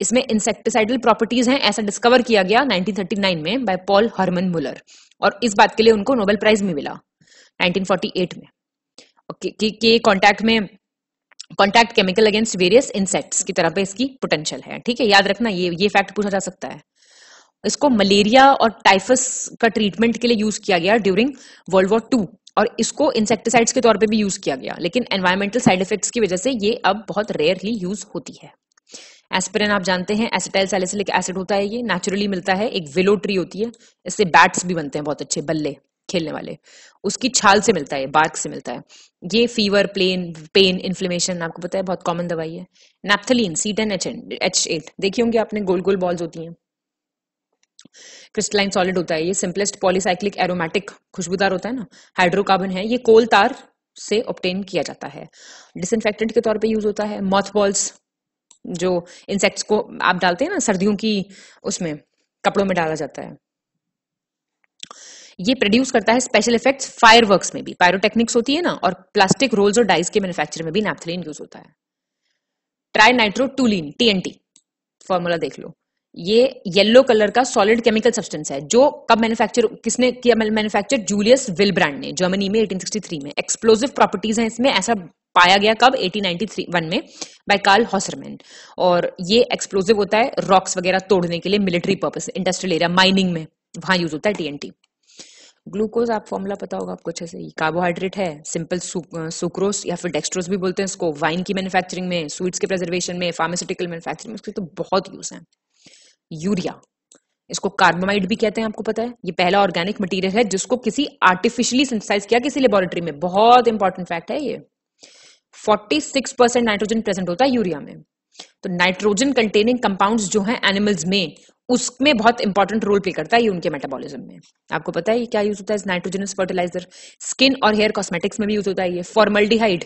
इसमें इंसेक्टिसाइडल प्रॉपर्टीज हैं ऐसा डिस्कवर किया गया 1939 में बाय पॉल हरमन मुलर और इस बात के लिए उनको नोबेल प्राइज भी मिला 1948 में के कॉन्टैक्ट में contact chemical against various insects की तरह पे इसकी पोटेंशियल है ठीक है याद रखना ये ये फैक्ट पूछा जा सकता है इसको मलेरिया और टाइफस का ट्रीटमेंट के लिए यूज किया गया ड्यूरिंग वर्ल्ड वॉर टू और इसको इंसेक्टिसाइड्स के तौर पे भी यूज किया गया लेकिन एनवायरमेंटल साइड इफेक्ट्स की वजह से ये अब बहुत रेयरली यूज होती है एस्पिरिन आप जानते हैं एसिटाइल सैलिसिलिक एसिड होता है ये नेचुरली मिलता है एक विलो ट्री होती है इससे बैट्स भी बनते हैं बहुत अच्छे बल्ले खेलने वाले उसकी छाल से मिलता है बार्क से मिलता है ये फीवर प्लेन पेन इन्फ्लेमेशन आपको पता है बहुत कॉमन दवाई है naphthalene C ten H N H eight देखी होंगी आपने गोल गोल बॉल्स होती हैं क्रिस्टलाइन सॉलिड होता है ये सिंपलेस्ट पॉलीसाइक्लिक एरोमेटिक खुशबूदार होता है ना हाइड्रोकार्बन है ये कोल तार से ऑप्टेन किया जाता है डिसइनफेक्टेंट के तौर पे यूज होता है मॉथ बॉल्स जो इंसेक्ट्स को आप डालते हैं ना सर्दियों की उसमें कपड़ों में डाला जाता है ये प्रोड्यूस करता है स्पेशल इफेक्ट्स फायरवर्क्स में भी पायरोटेक्निक्स होती है ना और प्लास्टिक रोल्स और डाइस के मैन्युफैक्चर में भी नैप्थलीन यूज होता है tri nitro toluene TNT formula देख लो ये येलो कलर का सॉलिड केमिकल सब्सटेंस है जो कब मैन्युफैक्चर किसने किया मैन्युफैक्चर जूलियस विलब्रांड ने जर्मनी में 1863 में एक्सप्लोजिव प्रॉपर्टीज हैं इसमें ऐसा पाया गया कब वन में बाय कार्ल हॉसरमैन और ये एक्सप्लोजिव होता है रॉक्स वगैरह तोड़ने के लिए military purpose industrial area mining में वहां यूज होता है टीएनटी ग्लूकोज आप फॉर्मूला पता होगा आपको अच्छे से कार्बोहाइड्रेट है सिंपल सुक्रोस या फिर डेक्स्ट्रोस भी बोलते हैं इसको वाइन की मैन्युफैक्चरिंग में स्वीट्स के प्रिजर्वेशन में फार्मास्यूटिकल मैन्युफैक्चरिंग में उसके तो बहुत यूज है यूरिया इसको कार्बोमाइड भी कहते हैं आपको पता है ये पहला ऑर्गेनिक मटेरियल है जिसको किसी आर्टिफिशियली सिंथेसाइज किया किसी लेबोरेटरी में बहुत इंपॉर्टेंट फैक्ट है ये 46 परसेंट नाइट्रोजन प्रेजेंट होता है यूरिया में तो नाइट्रोजन कंटेनिंग कंपाउंड्स जो हैं एनिमल्स में उसमें बहुत इंपॉर्टेंट रोल प्ले करता है ये उनके मेटाबॉलिज्म में आपको पता है ये क्या यूज होता है नाइट्रोजनस फर्टिलाइजर स्किन और हेयर कॉस्मेटिक्स में भी यूज होता है ये फॉर्मल्डिहाइड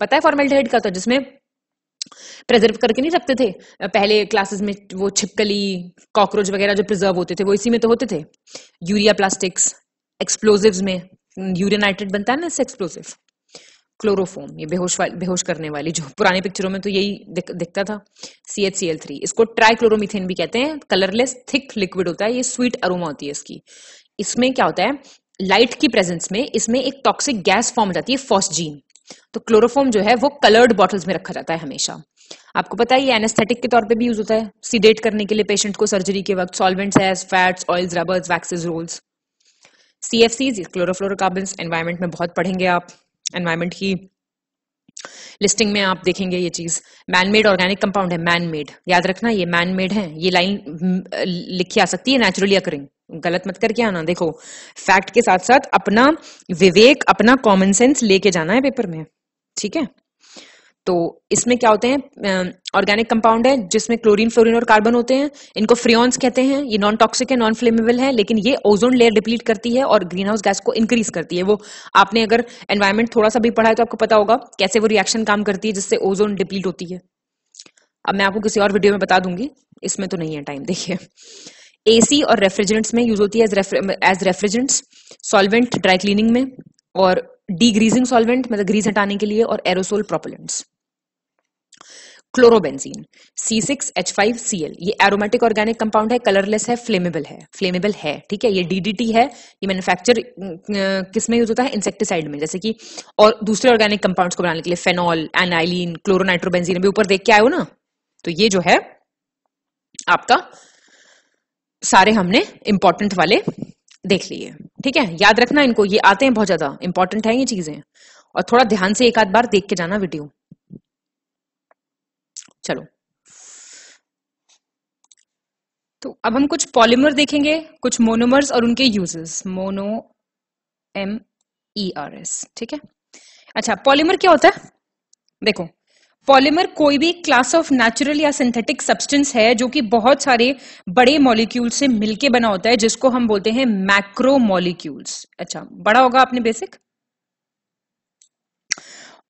पता है फॉर्मल्डिहाइड का होता है जिसमें प्रिजर्व करके नहीं रखते थे पहले क्लासेस में वो छिपकली कॉकरोच वगैरह जो प्रिजर्व होते थे वो इसी में तो होते थे यूरिया प्लास्टिक्स एक्सप्लोजिव में नाइट्रेट बनता है ना इससे एक्सप्लोजिव क्लोरोफोम ये बेहोश बेहोश करने वाली जो पुराने पिक्चरों में तो यही दिख, दिखता था C H C L three इसको ट्राईक्लोरोमिथेन भी कहते हैं कलरलेस थिक लिक्विड होता है ये स्वीट अरोमा होती है इसकी इसमें क्या होता है लाइट की प्रेजेंस में इसमें एक टॉक्सिक गैस फॉर्म हो जाती है फॉस्जीन तो क्लोरोफॉर्म जो है वो कलर्ड बॉटल्स में रखा जाता है हमेशा आपको पता है ये एनेस्थेटिक के तौर पे भी यूज होता है सीडेट करने के लिए पेशेंट को सर्जरी के वक्त सॉल्वेंट्स है fats oils rubbers waxes rolls C F Cs chlorofluorocarbon environment में बहुत पढ़ेंगे आप एनवायरमेंट की लिस्टिंग में आप देखेंगे ये चीज मैनमेड ऑर्गेनिक कंपाउंड है मैनमेड याद रखना ये मैनमेड है ये लाइन mm, लिखी आ सकती है नेचुरली अकरिंग गलत मत करके आना देखो फैक्ट के साथ साथ अपना विवेक अपना कॉमन सेंस लेके जाना है पेपर में ठीक है तो इसमें क्या होते हैं ऑर्गेनिक कंपाउंड है जिसमें क्लोरीन फ्लोरीन और कार्बन होते हैं इनको फ्रियॉन्स कहते हैं ये नॉन टॉक्सिक है नॉन फ्लेमेबल है लेकिन ये ओजोन लेयर डिप्लीट करती है और ग्रीन हाउस गैस को इंक्रीज करती है वो आपने अगर एनवायरमेंट थोड़ा सा भी पढ़ा है तो आपको पता होगा कैसे वो रिएक्शन काम करती है जिससे ओजोन डिप्लीट होती है अब मैं आपको किसी और वीडियो में बता दूंगी इसमें तो नहीं है टाइम देखिए एसी और रेफ्रिजरेंट्स में यूज होती है as refrigerants solvent dry cleaning में और डीग्रीजिंग सॉल्वेंट मतलब ग्रीस हटाने के लिए और aerosol propellants chlorobenzene C six H five C L ये एरोमेटिक ऑर्गेनिक कंपाउंड है कलरलेस है फ्लेमेबल है फ्लेमेबल है ठीक है ये डीडीटी है ये मैन्युफैक्चर mm, किसमें यूज होता है इंसेक्टिसाइड में जैसे कि और दूसरे ऑर्गेनिक कंपाउंड्स को बनाने के लिए फेनॉल एनाइलिन क्लोरोनाइट्रोबेंजीन अभी ऊपर देख के आए हो ना तो ये जो है आपका सारे हमने इंपॉर्टेंट वाले देख लिए ठीक है याद रखना इनको ये आते हैं बहुत ज्यादा इंपॉर्टेंट है ये चीजें और थोड़ा ध्यान से एक आध बार देख के जाना वीडियो चलो तो अब हम कुछ पॉलीमर देखेंगे कुछ मोनोमर्स और उनके uses mono M E R S ठीक है अच्छा पॉलीमर क्या होता है देखो पॉलीमर कोई भी क्लास ऑफ नेचुरल या सिंथेटिक सब्सटेंस है जो कि बहुत सारे बड़े मॉलिक्यूल से मिलके बना होता है जिसको हम बोलते हैं मैक्रो मॉलिक्यूल्स अच्छा बड़ा होगा आपने बेसिक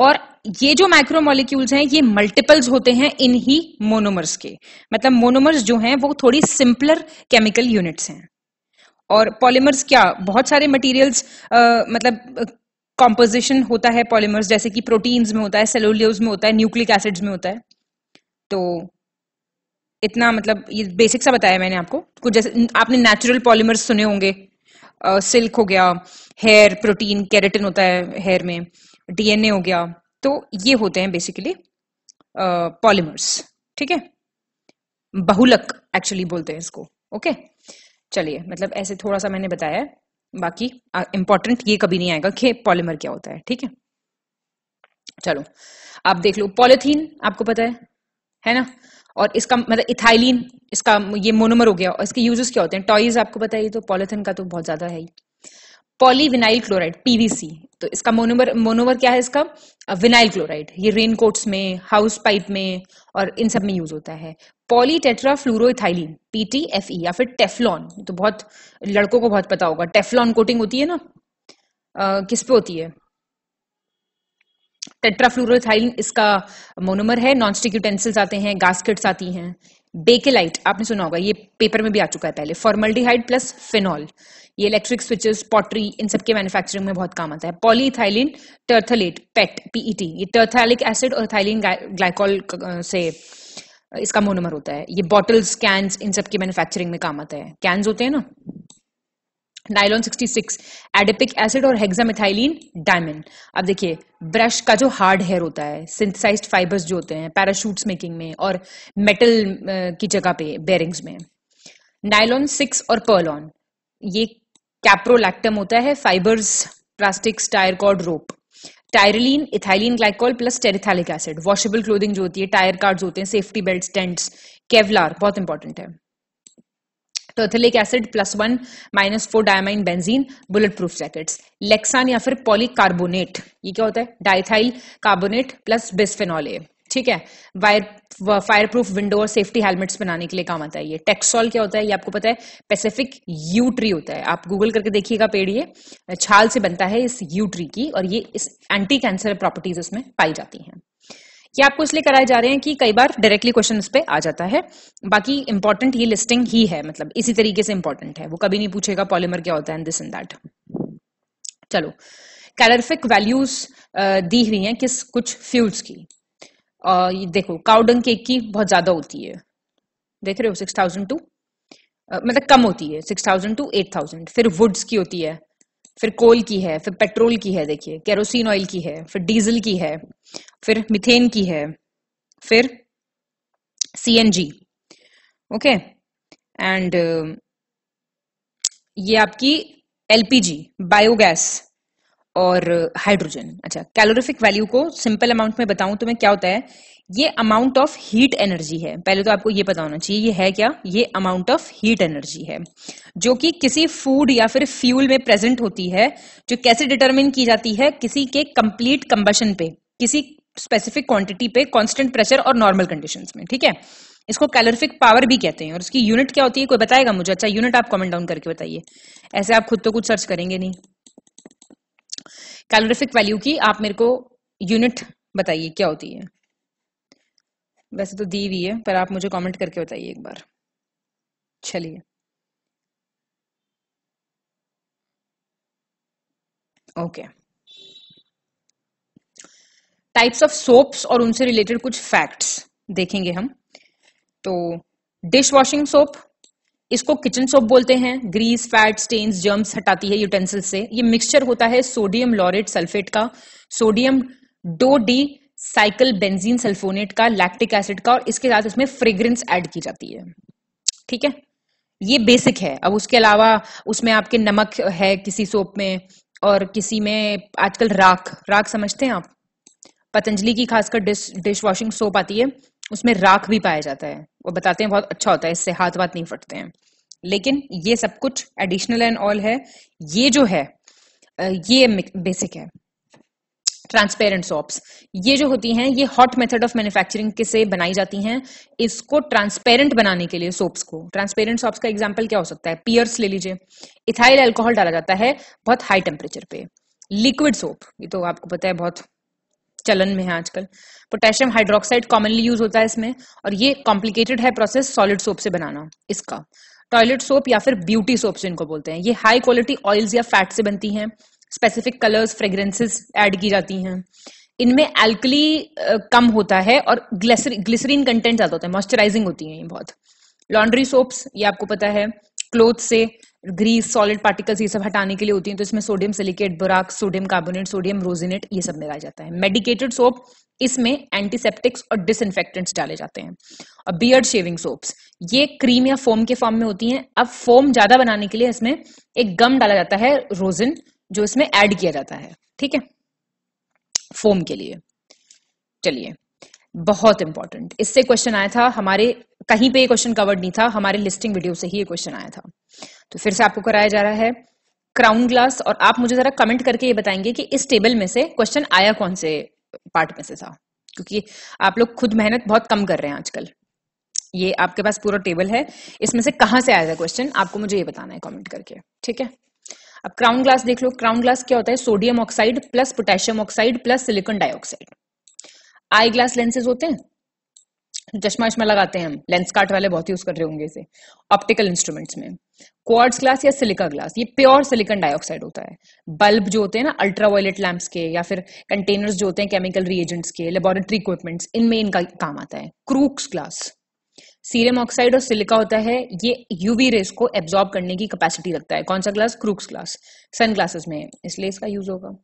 और ये जो माइक्रो मॉलिक्यूल्स हैं ये मल्टीपल्स होते हैं इन ही मोनोमर्स के मतलब मोनोमर्स जो हैं वो थोड़ी सिंपलर केमिकल यूनिट्स हैं और पॉलीमर्स क्या बहुत सारे मटेरियल्स मतलब कॉम्पोजिशन होता है पॉलीमर्स जैसे कि प्रोटीन्स में होता है सेलोलियोज में होता है न्यूक्लिक एसिड्स में होता है तो इतना मतलब ये बेसिक सा बताया मैंने आपको कुछ जैसे आपने नेचुरल पॉलीमर्स सुने होंगे सिल्क हो गया हेयर प्रोटीन कैरेटिन होता है हेयर में डीएनए हो गया तो ये होते हैं बेसिकली पॉलीमर्स ठीक है बहुलक एक्चुअली बोलते हैं इसको ओके चलिए मतलब ऐसे थोड़ा सा मैंने बताया है बाकी इंपॉर्टेंट ये कभी नहीं आएगा कि पॉलीमर क्या होता है ठीक है चलो आप देख लो पॉलिथीन आपको पता है है ना और इसका मतलब इथाइलिन इसका ये मोनोमर हो गया और इसके यूजेस क्या होते हैं टॉयज आपको पता है ये तो पॉलिथीन का तो बहुत ज्यादा है ही पॉलीविनाइल क्लोराइड पीवीसी तो इसका मोनोमर मोनोमर क्या है इसका विनाइल uh, क्लोराइड ये रेन कोट्स में हाउस पाइप में और इन सब में यूज होता है पॉली टेट्रा फ्लूरोथाइलिन पीटीएफई या फिर टेफ्लॉन तो बहुत लड़कों को बहुत पता होगा टेफ्लॉन कोटिंग होती है ना uh, किस पे होती है टेट्राफ्लोरोथाइलिन इसका मोनोमर है नॉनस्टिक यूटेंसिल्स आते हैं गास्केट्स आती हैं बेकेलाइट आपने सुना होगा ये पेपर में भी आ चुका है पहले फॉर्मल्डिहाइड प्लस फिनॉल ये इलेक्ट्रिक स्विचेस पॉटरी इन सब के मैन्युफैक्चरिंग में बहुत काम आता है पॉलीथाइलिन टर्थलेट पेट पीईटी ये टर्थैलिक एसिड और थाइलिन ग्लाइकोल से इसका मोनोमर होता है ये बॉटल्स कैंस इन सब मैन्युफैक्चरिंग में काम आता है कैंस होते हैं ना नाइलॉन 66 एडिपिक एसिड और हेक्सामिथाइलिन डायमंड अब देखिए ब्रश का जो हार्ड हेयर होता है सिंथेसाइज्ड फाइबर्स जो होते हैं पैराशूट्स मेकिंग में और मेटल की जगह पे बेरिंग्स में नाइलॉन सिक्स और पर्लॉन ये कैप्रोलैक्टम होता है fibres plastic tyre cord rope terylene ethylene glycol plus terephthalic acid washable clothing जो होती है टायर कार्ड होते हैं सेफ्टी बेल्ट टेंट्स केवलार बहुत इंपॉर्टेंट है terephthalic acid plus one minus four diamine benzene bulletproof jacket Lexan या फिर polycarbonate ये क्या होता है diethyl carbonate plus bisphenol A ठीक है वायर फायर प्रूफ विंडो और सेफ्टी हेलमेट्स बनाने के लिए काम आता है ये टेक्सॉल क्या होता है ये आपको पता है पेसिफिक यू ट्री होता है आप गूगल करके देखिएगा पेड़ ये छाल से बनता है इस यू ट्री की और ये इस एंटी कैंसर प्रॉपर्टीज उसमें पाई जाती हैं ये आपको इसलिए कराए जा रहे हैं कि कई बार डायरेक्टली क्वेश्चन उस पर आ जाता है बाकी इंपॉर्टेंट ये लिस्टिंग ही है मतलब इसी तरीके से इंपॉर्टेंट है वो कभी नहीं पूछेगा पॉलीमर क्या होता है दिस एंड दैट चलो कैलरफिक वैल्यूज दी हुई हैं किस कुछ फ्यूल्स की और ये देखो काउडंग केक की बहुत ज्यादा होती है देख रहे हो सिक्स थाउजेंड टू मतलब कम होती है six thousand to eight thousand फिर वुड्स की होती है फिर कोल की है फिर पेट्रोल की है देखिए केरोसिन ऑयल की है फिर डीजल की है फिर मिथेन की है फिर C N G okay and ये आपकी एलपीजी बायोगैस और हाइड्रोजन अच्छा कैलोरिफिक वैल्यू को सिंपल अमाउंट में बताऊं तो मैं क्या होता है ये अमाउंट ऑफ हीट एनर्जी है पहले तो आपको ये पता होना चाहिए ये है क्या ये अमाउंट ऑफ हीट एनर्जी है जो कि किसी फूड या फिर फ्यूल में प्रेजेंट होती है जो कैसे डिटरमिन की जाती है किसी के कंप्लीट कंबशन पे किसी स्पेसिफिक क्वांटिटी पे कांस्टेंट प्रेशर और नॉर्मल कंडीशंस में ठीक है इसको कैलोरिफिक पावर भी कहते हैं और इसकी यूनिट क्या होती है कोई बताएगा मुझे अच्छा यूनिट आप कमेंट डाउन करके बताइए ऐसे आप खुद तो कुछ सर्च करेंगे नहीं कैलोरिफिक वैल्यू की आप मेरे को यूनिट बताइए क्या होती है वैसे तो दी हुई है पर आप मुझे कॉमेंट करके बताइए एक बार चलिए okay okay. Types of soaps और उनसे रिलेटेड कुछ फैक्ट्स देखेंगे हम तो डिश वॉशिंग सोप इसको किचन सोप बोलते हैं ग्रीस फैट स्टेन्स जर्म्स हटाती है यूटेंसिल से ये मिक्सचर होता है सोडियम लॉरेट सल्फेट का sodium dodecyl benzene sulphonate का लैक्टिक एसिड का और इसके साथ इसमें फ्रेग्रेंस ऐड की जाती है ठीक है ये बेसिक है अब उसके अलावा उसमें आपके नमक है किसी सोप में और किसी में आजकल राख राख समझते हैं आप पतंजलि की खासकर डिश डिश वॉशिंग सोप आती है उसमें राख भी पाया जाता है वो बताते हैं बहुत अच्छा होता है इससे हाथ वाथ नहीं फटते हैं लेकिन ये सब कुछ एडिशनल एंड ऑल है ये जो है ये बेसिक है ट्रांसपेरेंट सॉप्स ये जो होती हैं ये हॉट मेथड ऑफ मैन्युफैक्चरिंग से बनाई जाती हैं इसको ट्रांसपेरेंट बनाने के लिए सोप्स को ट्रांसपेरेंट सॉप्स का एग्जाम्पल क्या हो सकता है पियर्स ले लीजिए इथाइल अल्कोहल डाला जाता है बहुत हाई टेम्परेचर पे लिक्विड सोप ये तो आपको पता है बहुत चलन में है आजकल पोटेशियम हाइड्रोक्साइड कॉमनली यूज होता है इसमें और ये कॉम्प्लिकेटेड है प्रोसेस सॉलिड सोप से बनाना इसका टॉयलेट सोप या फिर ब्यूटी सोप से इनको बोलते हैं ये हाई क्वालिटी ऑयल्स या फैट से बनती हैं स्पेसिफिक कलर्स फ्रेग्रेंसेस ऐड की जाती हैं इनमें एल्कली कम होता है और ग्लिसरीन कंटेंट ज्यादा होता है मॉइस्चराइजिंग होती है ये बहुत लॉन्ड्री सोप्स ये आपको पता है क्लोथ से ग्रीस सॉलिड पार्टिकल्स ये सब हटाने के लिए होती है तो इसमें sodium silicate borax sodium carbonate sodium rosinate ये सब मिलाया जाता है मेडिकेटेड सोप इसमें एंटीसेप्टिक्स और डिसइनफेक्टेंट्स डाले जाते हैं और बियर्ड शेविंग सोप्स ये क्रीम या फोम के फॉर्म में होती हैं अब फोम ज्यादा बनाने के लिए इसमें एक गम डाला जाता है रोजिन जो इसमें ऐड किया जाता है ठीक है फोम के लिए चलिए बहुत इंपॉर्टेंट इससे क्वेश्चन आया था हमारे कहीं पे ये क्वेश्चन कवर्ड नहीं था हमारे लिस्टिंग वीडियो से ही ये क्वेश्चन आया था तो फिर से आपको कराया जा रहा है क्राउन ग्लास और आप मुझे जरा कमेंट करके ये बताएंगे कि इस टेबल में से क्वेश्चन आया कौन से पार्ट में से था क्योंकि आप लोग खुद मेहनत बहुत कम कर रहे हैं आजकल ये आपके पास पूरा टेबल है इसमें से कहां से आया था क्वेश्चन आपको मुझे ये बताना है कमेंट करके ठीक है अब क्राउन ग्लास देख लो क्राउन ग्लास क्या होता है sodium oxide plus potassium oxide plus silicon dioxide eyeglass lenses होते हैं चश्मा चश्मा लगाते हैं हम लेंस कार्ट वाले बहुत यूज कर रहे होंगे इसे ऑप्टिकल इंस्ट्रूमेंट्स में क्वार्ट्स ग्लास या सिलिका ग्लास ये प्योर सिलिकन डाइऑक्साइड होता है बल्ब जो होते हैं ना अल्ट्रा वायलेट लैंप्स के या फिर कंटेनर्स जो होते हैं केमिकल रिएजेंट्स के लेबोरेटरी इक्विपमेंट्स इनमें इनका काम आता है क्रूक्स ग्लास सीरियम ऑक्साइड और सिलिका होता है ये यूवी रेस को एब्जॉर्ब करने की कैपेसिटी रखता है कौन सा glass Crookes glass sunglasses में इसलिए इसका यूज होगा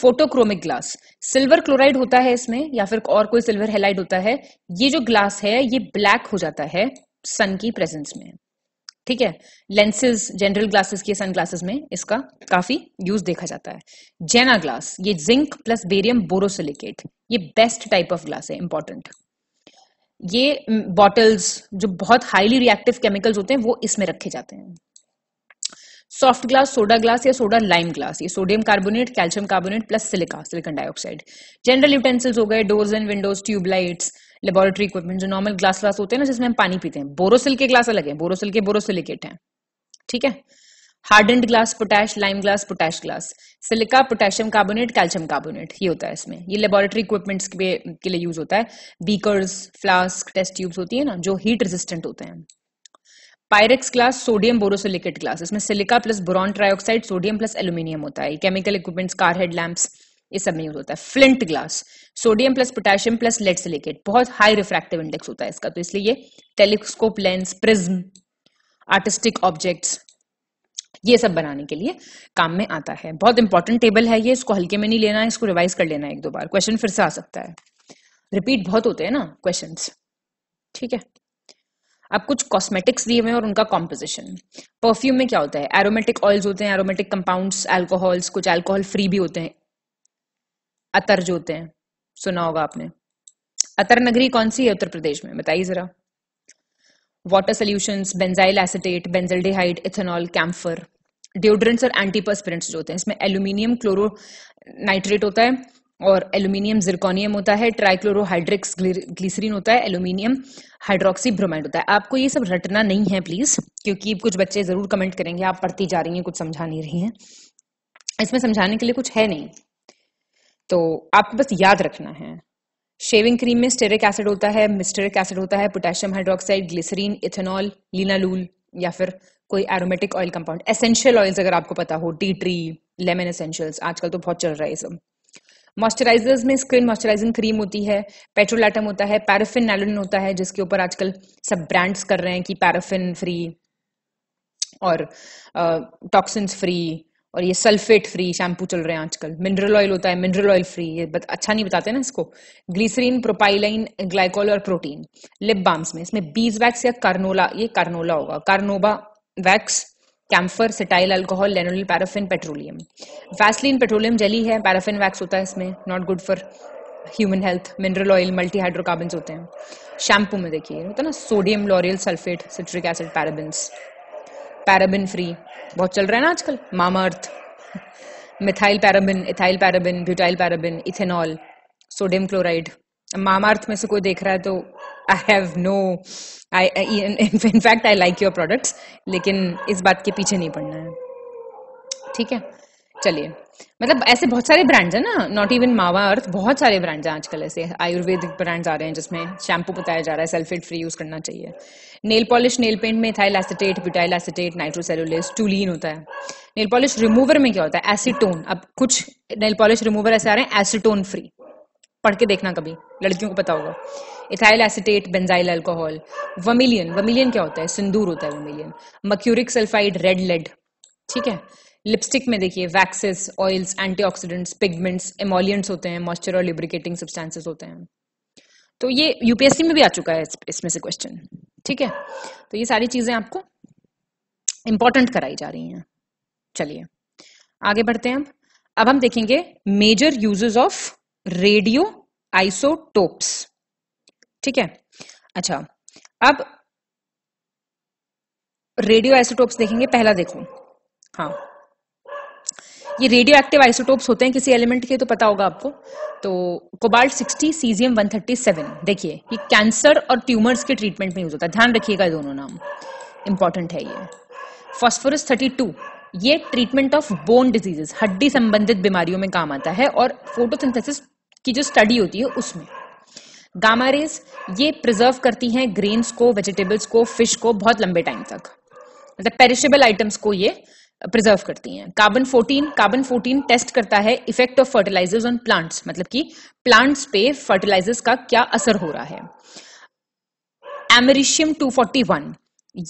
फोटोक्रोमिक ग्लास सिल्वर क्लोराइड होता है इसमें या फिर और कोई सिल्वर हेलाइड होता है ये जो ग्लास है ये ब्लैक हो जाता है सन की प्रेजेंस में ठीक है लेंसेज जनरल ग्लासेस के सन ग्लासेस में इसका काफी यूज देखा जाता है जेना ग्लास ये जिंक प्लस बेरियम बोरोसिलिकेट ये बेस्ट टाइप ऑफ ग्लास है इंपॉर्टेंट ये बॉटल्स mm, जो बहुत हाईली रिएक्टिव केमिकल्स होते हैं वो इसमें रखे जाते हैं सॉफ्ट ग्लास सोडा ग्लास या सोडा लाइम ग्लास ये sodium carbonate calcium carbonate plus silica silicon dioxide general utensils हो गए doors and windows tubelights laboratory equipment जो नॉर्मल ग्लास ग्लास होते हैं ना जिसमें हम पानी पीते हैं बोरोसिल के ग्लास अलग है बोरोसिल के बोरोसिलिकेट है ठीक है hardened glass potash lime glass potash glass silica potassium carbonate calcium carbonate ये होता है इसमें ये लेबोरेटरी इक्विपमेंट्स के, के लिए यूज होता है बीकर्स फ्लास्क टेस्ट ट्यूब्स होती है ना जो हीट रेजिस्टेंट होते हैं Pyrex glass sodium borosilicate glass इसमें silica plus boron trioxide sodium plus aluminium होता है chemical equipments car headlamps ये सब में यूज होता है flint glass sodium plus potassium plus lead silicate बहुत हाई रिफ्रैक्टिव इंडेक्स होता है इसका तो इसलिए ये telescope lens prism artistic objects ये सब बनाने के लिए काम में आता है बहुत इंपॉर्टेंट टेबल है ये इसको हल्के में नहीं लेना है इसको रिवाइज कर लेना है एक दो बार क्वेश्चन फिर से आ सकता है रिपीट बहुत होते हैं ना क्वेश्चन ठीक है अब कुछ कॉस्मेटिक्स दिए हुए हैं और उनका कॉम्पोजिशन परफ्यूम में क्या होता है एरोमेटिक ऑयल्स होते हैं एरोमेटिक कंपाउंड्स एल्कोहल्स कुछ एल्कोहल फ्री भी होते हैं अतर जो होते हैं सुना होगा आपने अतर नगरी कौन सी है उत्तर प्रदेश में बताइए जरा water solution benzyl acetate benzaldehyde ethanol camphor deodorants और एंटीपर्सपेरेंट्स जो होते हैं इसमें एल्यूमिनियम क्लोरो नाइट्रेट होता है और एल्यूमिनियम जिरकोनियम होता है ट्राइक्लोरोहाइड्रिक्स ग्लिसरीन होता है एल्यूमिनियम हाइड्रोक्सी ब्रोमाइड होता है आपको ये सब रटना नहीं है प्लीज क्योंकि कुछ बच्चे जरूर कमेंट करेंगे आप पढ़ती जा रही हैं कुछ समझा नहीं रही हैं इसमें समझाने के लिए कुछ है नहीं तो आपको बस याद रखना है शेविंग क्रीम में स्टेरिक एसिड होता है मिस्टेरिक एसिड होता है potassium hydroxide glycerine ethanol linalool या फिर कोई aromatic oil compound essential oils अगर आपको पता हो टी ट्री लेमन एसेंशियल्स आजकल तो बहुत चल रहा है ये सब मॉइस्चराइजर्स में स्क्रीन मॉइस्चराइजिंग क्रीम होती है पेट्रोल आइटम होता है पैराफिन नैलोन होता है जिसके ऊपर आजकल सब ब्रांड्स कर रहे हैं कि पैराफिन फ्री और टॉक्सिन्स uh, फ्री और ये सल्फेट फ्री शैम्पू चल रहे हैं आजकल मिनरल ऑयल होता है मिनरल ऑयल फ्री ये बत, अच्छा नहीं बताते ना इसको ग्लिसरीन प्रोपाइलाइन ग्लाइकोल और प्रोटीन लिप बाम्स में इसमें बीज वैक्स या कार्नोला ये कार्नोला होगा carnauba wax camphor cetyl alcohol lanolin paraffin petroleum Vaseline petroleum jelly है पैराफिन वैक्स होता है इसमें not good for human health mineral oil multi hydrocarbon होते हैं शैम्पू में देखिए होता है ना sodium lauryl sulphate citric acid parabens paraben free बहुत चल रहा है ना आजकल मामा अर्थ methyl paraben ethyl paraben butyl paraben ethanol sodium chloride Mamaearth में से कोई देख रहा है तो I have no I in fact I like your products लेकिन इस बात के पीछे नहीं पड़ना है ठीक है चलिए मतलब ऐसे बहुत सारे ब्रांड्स हैं ना नॉट इवन मावा अर्थ बहुत सारे ब्रांड्स हैं आजकल ऐसे आयुर्वेदिक ब्रांड्स आ रहे हैं जिसमें शैम्पू बताया जा रहा है सल्फेट फ्री यूज करना चाहिए नेल पॉलिश नेल पेंट में ethyl acetate butyl acetate nitrocellulose toluene होता है नेल पॉलिश रिमूवर में क्या होता है एसिटोन अब कुछ नेल पॉलिश रिमूवर ऐसे आ रहे हैं एसिटोन फ्री पढ़ के देखना कभी लड़कियों को पता होगा ethyl acetate benzyl alcohol vermilion vermilion क्या होता है सिंदूर होता है vermilion mercuric sulphide red lead ठीक है लिपस्टिक में देखिए waxes oils antioxidants pigments emollients होते हैं मॉइस्चर और लिब्रिकेटिंग सब्सटेंसेस होते हैं तो ये यूपीएससी में भी आ चुका है इसमें से क्वेश्चन ठीक है तो ये सारी चीजें आपको इंपॉर्टेंट कराई जा रही हैं चलिए आगे बढ़ते हैं अब हम देखेंगे major uses of radioisotopes ठीक है अच्छा अब रेडियो आइसोटोप्स देखेंगे पहला देखो हाँ ये रेडियो एक्टिव आइसोटोप्स होते हैं किसी एलिमेंट के तो पता होगा आपको तो कोबाल्ट 60 सीजियम 137 देखिए ये कैंसर और ट्यूमर्स के ट्रीटमेंट में यूज होता है ध्यान रखिएगा दोनों नाम इंपॉर्टेंट है ये फॉस्फोरस 32 ये ट्रीटमेंट ऑफ बोन डिजीजेस हड्डी संबंधित बीमारियों में काम आता है और फोटोसिंथेसिस की जो स्टडी होती है उसमें गामा रेज ये प्रिजर्व करती हैं ग्रेन्स को वेजिटेबल्स को फिश को बहुत लंबे टाइम तक मतलब पेरिशेबल आइटम्स को ये प्रिजर्व करती हैं कार्बन 14 कार्बन 14 टेस्ट करता है effect of fertilisers on plants मतलब कि प्लांट्स पे फर्टिलाइजर्स का क्या असर हो रहा है एमरिशियम 241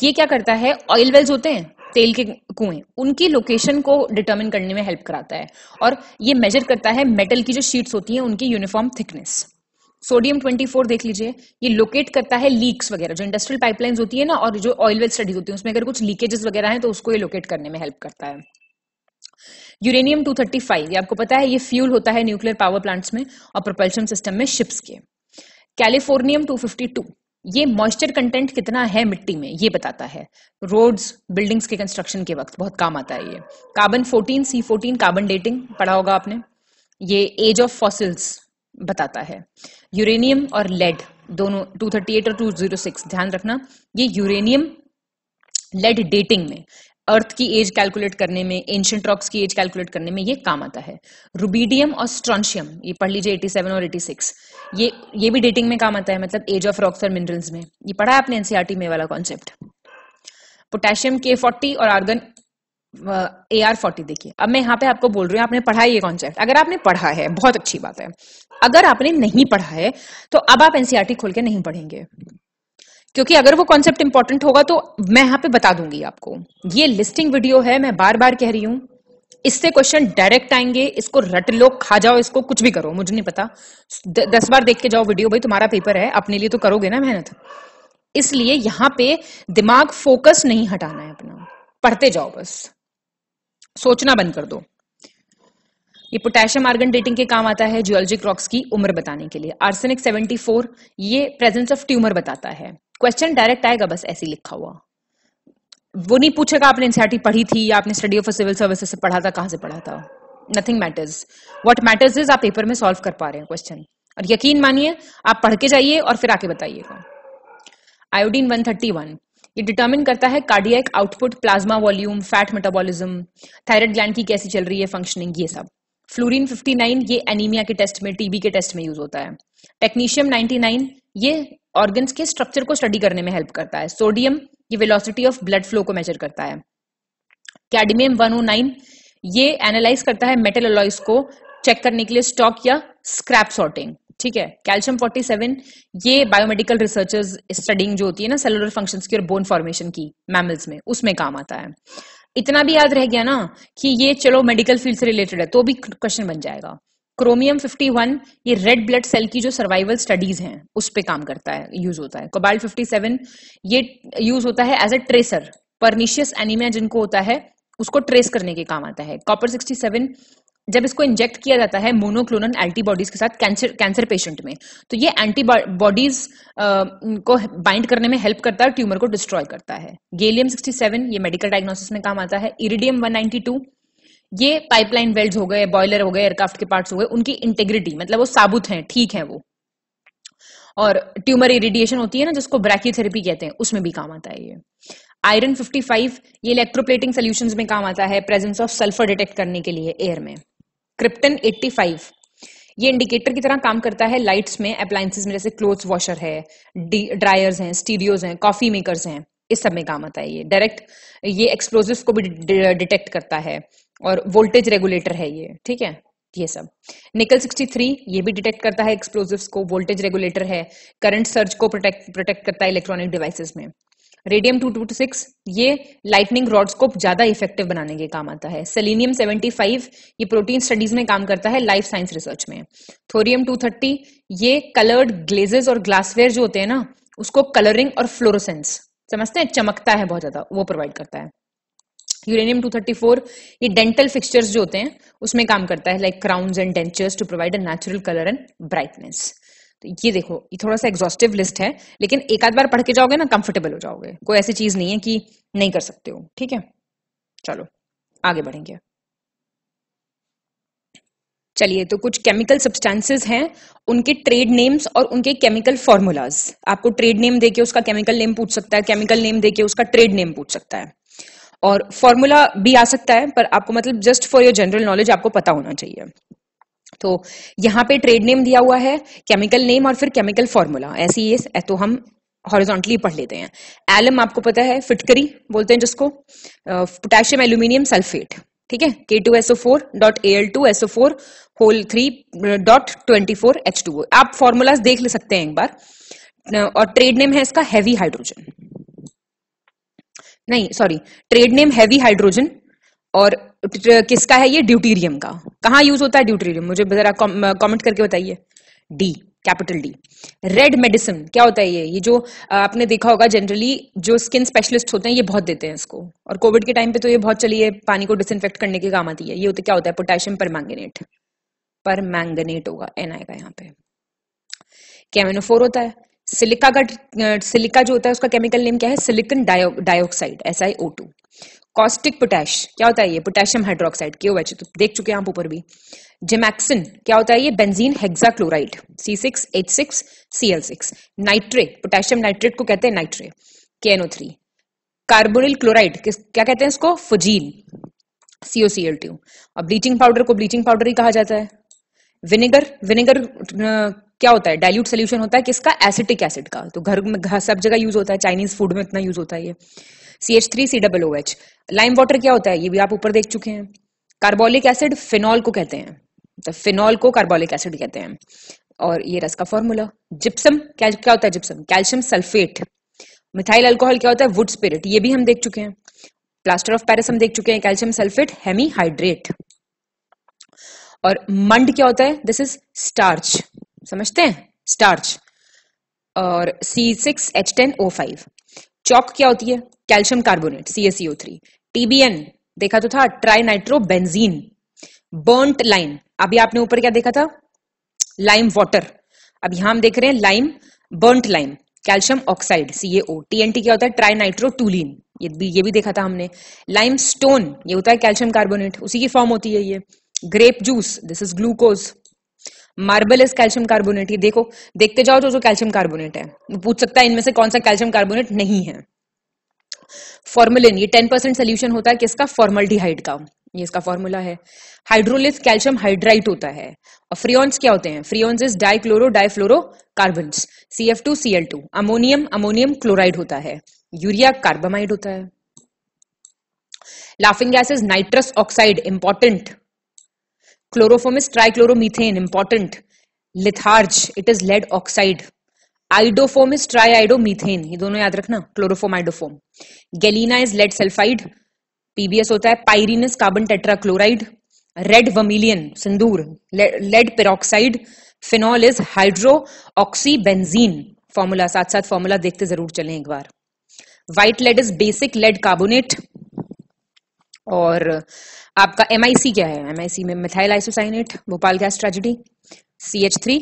ये क्या करता है ऑयल वेल्स होते हैं तेल के कुएं उनकी लोकेशन को डिटरमिन करने में हेल्प कराता है और ये मेजर करता है मेटल की जो शीट्स होती हैं उनकी यूनिफॉर्म थिकनेस सोडियम 24 देख लीजिए ये लोकेट करता है लीक्स वगैरह जो इंडस्ट्रियल पाइपलाइंस होती है ना और जो ऑयल वेल स्टडीज होती है उसमें अगर कुछ लीकेजेस वगैरह हैं तो उसको ये लोकेट करने में हेल्प करता है यूरेनियम 235 ये आपको पता है ये फ्यूल होता है न्यूक्लियर पावर प्लांट्स में और प्रोपल्शन सिस्टम में शिप्स के कैलिफोर्नियम 252 ये मॉइस्चर कंटेंट कितना है मिट्टी में ये बताता है रोड्स बिल्डिंग्स के कंस्ट्रक्शन के वक्त बहुत काम आता है ये carbon fourteen C fourteen carbon dating पढ़ा होगा आपने ये एज ऑफ फॉसिल्स बताता है यूरेनियम और लेड दोनों 238 और 206 ध्यान रखना ये यूरेनियम लेड डेटिंग में अर्थ की एज कैलकुलेट करने में एंशियंट रॉक्स की एज कैलकुलेट करने में ये काम आता है रूबीडियम और स्ट्रॉन्शियम ये पढ़ लीजिए 87 और 86 ये ये भी डेटिंग में काम आता है मतलब एज ऑफ रॉक्स और मिनरल्स में ये पढ़ा है आपने एनसीआरटी में वाला कॉन्सेप्ट पोटेशियम के फोर्टी और आर्गन ए आर फोर्टी देखिए अब मैं यहाँ पे आपको बोल रही हूँ आपने पढ़ा ये कॉन्सेप्ट अगर आपने पढ़ा है बहुत अच्छी बात है अगर आपने नहीं पढ़ा है तो अब आप एनसीआरटी खोल के नहीं पढ़ेंगे क्योंकि अगर वो कॉन्सेप्ट इंपॉर्टेंट होगा तो मैं यहां पे बता दूंगी आपको ये लिस्टिंग वीडियो है मैं बार बार कह रही हूं इससे क्वेश्चन डायरेक्ट आएंगे इसको रट लो खा जाओ इसको कुछ भी करो मुझे नहीं पता द, दस बार देख के जाओ वीडियो भाई तुम्हारा पेपर है अपने लिए तो करोगे ना मेहनत इसलिए यहां पे दिमाग फोकस नहीं हटाना है अपना पढ़ते जाओ बस सोचना बंद कर दो ये पोटेशियम आर्गन डेटिंग के काम आता है जियोलॉजिक रॉक्स की उम्र बताने के लिए आर्सेनिक 74 ये प्रेजेंस ऑफ ट्यूमर बताता है क्वेश्चन डायरेक्ट आएगा बस ऐसे लिखा हुआ वो नहीं पूछेगा आपने एनसीआरटी पढ़ी थी या आपने स्टडी ऑफ सिविल सर्विसेज से पढ़ा था कहाँ से पढ़ा था nothing matters what matters is आप पेपर में सॉल्व कर पा रहे हैं क्वेश्चन और यकीन मानिए आप पढ़ के जाइए और फिर आके बताइएगा आयोडीन 131 ये डिटर्मिन करता है cardiac output plasma volume fat metabolism thyroid gland की कैसी चल रही है फंक्शनिंग ये सब फ्लोरीन 59 ये एनीमिया के टेस्ट में टीबी के टेस्ट में यूज होता है टेक्नीशियम 99 ये ऑर्गन्स के स्ट्रक्चर को स्टडी करने में हेल्प करता है सोडियम ये वेलोसिटी ऑफ ब्लड फ्लो को मेजर करता है कैडमियम 109 ये एनालाइज करता है मेटल अलॉइस को चेक करने के लिए स्टॉक या स्क्रैप सॉर्टिंग ठीक है कैल्शियम 47 ये बायोमेडिकल रिसर्चर्स स्टडिंग जो होती है ना सेलुलर फंक्शंस की और बोन फॉर्मेशन की मैमल्स में उसमें काम आता है इतना भी याद रह गया ना कि ये चलो मेडिकल फील्ड से रिलेटेड है तो भी क्वेश्चन बन जाएगा क्रोमियम 51 ये रेड ब्लड सेल की जो सर्वाइवल स्टडीज हैं उस पे काम करता है यूज होता है कोबाल्ट 57 ये यूज होता है as a tracer pernicious anaemia जिनको होता है उसको ट्रेस करने के काम आता है कॉपर 67 जब इसको इंजेक्ट किया जाता है मोनोक्लोनल एंटीबॉडीज के साथ कैंसर कैंसर पेशेंट में तो ये एंटीबॉडीज को बाइंड करने में हेल्प करता है ट्यूमर को डिस्ट्रॉय करता है गेलियम 67 ये मेडिकल डायग्नोसिस में काम आता है इरिडियम 192 ये पाइपलाइन वेल्ड हो गए बॉयलर हो गए एयरक्राफ्ट के पार्ट्स हो गए उनकी इंटेग्रिटी मतलब वो साबुत हैं ठीक है वो और ट्यूमर इरिडिएशन होती है ना जिसको ब्रैकियोथेरेपी कहते हैं उसमें भी काम आता है ये आयरन 55 ये इलेक्ट्रोप्लेटिंग सोल्यूशन में काम आता है प्रेजेंस ऑफ सल्फर डिटेक्ट करने के लिए एयर में क्रिप्टन 85 ये इंडिकेटर की तरह काम करता है लाइट्स में अप्लायंसेस में जैसे क्लोथ वॉशर है ड्रायर्स हैं स्टीरियोज हैं कॉफी मेकर्स हैं इस सब में काम आता है ये डायरेक्ट ये एक्सप्लोजिव को भी डिटेक्ट करता है और वोल्टेज रेगुलेटर है ये ठीक है ये सब निकल 63 ये भी डिटेक्ट करता है एक्सप्लोजिव्स को वोल्टेज रेगुलेटर है करंट सर्ज को प्रोटेक्ट प्रोटेक्ट करता है इलेक्ट्रॉनिक डिवाइसेस में रेडियम टू टू सिक्स ये लाइटनिंग रॉड्स को ज्यादा इफेक्टिव बनाने के काम आता है सेलिनियम सेवेंटी फाइव ये प्रोटीन स्टडीज में काम करता है लाइफ साइंस रिसर्च में थोरियम टू थर्टी ये कलर्ड ग्लेजेस और ग्लासवेयर जो होते हैं ना उसको कलरिंग और फ्लोरोसेंस समझते हैं चमकता है बहुत ज्यादा वो प्रोवाइड करता है यूरेनियम 234 ये डेंटल फिक्सचर्स जो होते हैं उसमें काम करता है like crowns and dentures to provide a natural colour and brightness तो ये देखो ये थोड़ा सा एग्जॉस्टिव लिस्ट है लेकिन एक आध बार पढ़ के जाओगे ना कंफर्टेबल हो जाओगे कोई ऐसी चीज नहीं है कि नहीं कर सकते हो ठीक है चलो आगे बढ़ेंगे चलिए तो कुछ केमिकल सब्सटेंसेस हैं उनके ट्रेड नेम्स और उनके केमिकल फॉर्मूलाज आपको ट्रेड नेम देके उसका केमिकल नेम पूछ सकता है केमिकल नेम देके उसका ट्रेड नेम पूछ सकता है और फॉर्मूला भी आ सकता है पर आपको मतलब just for your general knowledge आपको पता होना चाहिए तो यहाँ पे ट्रेड नेम दिया हुआ है केमिकल नेम और फिर केमिकल फॉर्मूला ऐसी ये तो हम हॉरिजॉन्टली पढ़ लेते हैं एलम आपको पता है फिटकरी बोलते हैं जिसको पोटेशियम एल्यूमिनियम सल्फेट ठीक है K two SO four dot A L two SO four whole three dot twenty four H two आप फॉर्मूलाज देख ले सकते हैं एक बार और ट्रेड नेम है इसका हैवी हाइड्रोजन नहीं sorry trade name heavy hydrogen और किसका है ये ड्यूटीरियम का कहाँ यूज होता है ड्यूटीरियम मुझे जरा कमेंट करके बताइए D capital D red medicine क्या होता है ये ये जो आपने देखा होगा जनरली जो स्किन स्पेशलिस्ट होते हैं ये बहुत देते हैं इसको और कोविड के टाइम पे तो ये बहुत चली है पानी को डिसइनफेक्ट करने के काम आती है ये होता क्या होता है पोटेशियम पर मैंगनेट पर मैंगनेट होगा एन आएगा यहाँ पे कैमिनोफोर होता है सिलिका का सिलिका जो होता है उसका केमिकल नेम क्या है silicon dio dioxide S I O two caustic potash क्या होता है ये पोटेशियम हाइड्रोक्साइड क्यों OH, तो देख चुके हैं आप ऊपर भी जेमैक्सिन क्या होता है ये benzene hexachloride C six H six C L six nitre potassium nitrate को कहते हैं नाइट्रे के एनओ थ्री कार्बोनिल क्लोराइड क्या कहते हैं इसको phosgene CO C L two और ब्लीचिंग पाउडर को ब्लीचिंग पाउडर ही कहा जाता है विनेगर विनेगर क्या होता है डाइल्यूट सोल्यूशन होता है किसका एसिटिक एसिड का तो घर में सब जगह यूज होता है चाइनीज फूड में इतना यूज होता है ये C H three C double O H lime water क्या होता है ये भी आप ऊपर देख चुके हैं कार्बोलिक एसिड फिनॉल को कहते हैं तो फिनॉल को कार्बोलिक एसिड कहते हैं और ये रस का फॉर्मूला जिप्सम क्या क्या होता है gypsum calcium sulphate methyl alcohol क्या होता है वुड स्पिरिट ये भी हम देख चुके हैं प्लास्टर ऑफ पैरिस हम देख चुके हैं कैल्शियम सल्फेट हेमीहाइड्रेट और मंड क्या होता है दिस इज स्टार्च समझते हैं स्टार्च और C six H ten O five chalk क्या होती है calcium carbonate CSEO three TBN देखा तो था ट्राइनाइट्रोबेंजीन बर्नट लाइम अभी आपने ऊपर क्या देखा था लाइम वॉटर अब यहां हम देख रहे हैं lime burnt lime calcium oxide CAO TNT क्या होता है ट्राइनाइट्रो टूलिन ये भी ये भी देखा था हमने लाइम स्टोन ये होता है कैल्शियम कार्बोनेट उसी की फॉर्म होती है ये grape juice this is glucose marble is calcium carbonate ही देखो देखते जाओ जो जो कैल्शियम कार्बोनेट है वो पूछ सकता है इनमें से कौन सा कैल्शियम कार्बोनेट नहीं है फॉर्मुलिन ये टेन परसेंट सोल्यूशन होता है किसका फॉर्मल्डिहाइड का ये इसका फॉर्मूला है हाइड्रोलिस कैल्शियम हाइड्राइट होता है और फ्रियॉन्स क्या होते हैं freons is dichloro difluoro carbon C F two C L two ammonium ammonium chloride होता है यूरिया कार्बामाइड होता है laughing gas is nitrous oxide important Chloroform is trichloromethane, important. Litharge, it is lead oxide. Iodoform is triiodomethane. ये दोनों याद रखना chloroform iodoform galena is lead sulphide PBS होता है pyrene is carbon tetrachloride red vermilion सिंदूर lead peroxide phenol is hydro oxy benzene formula साथ साथ formula देखते जरूर चले एक बार white lead is basic lead carbonate और आपका एम क्या है एम में methyl isocyanate Bhopal gas tragedy C H three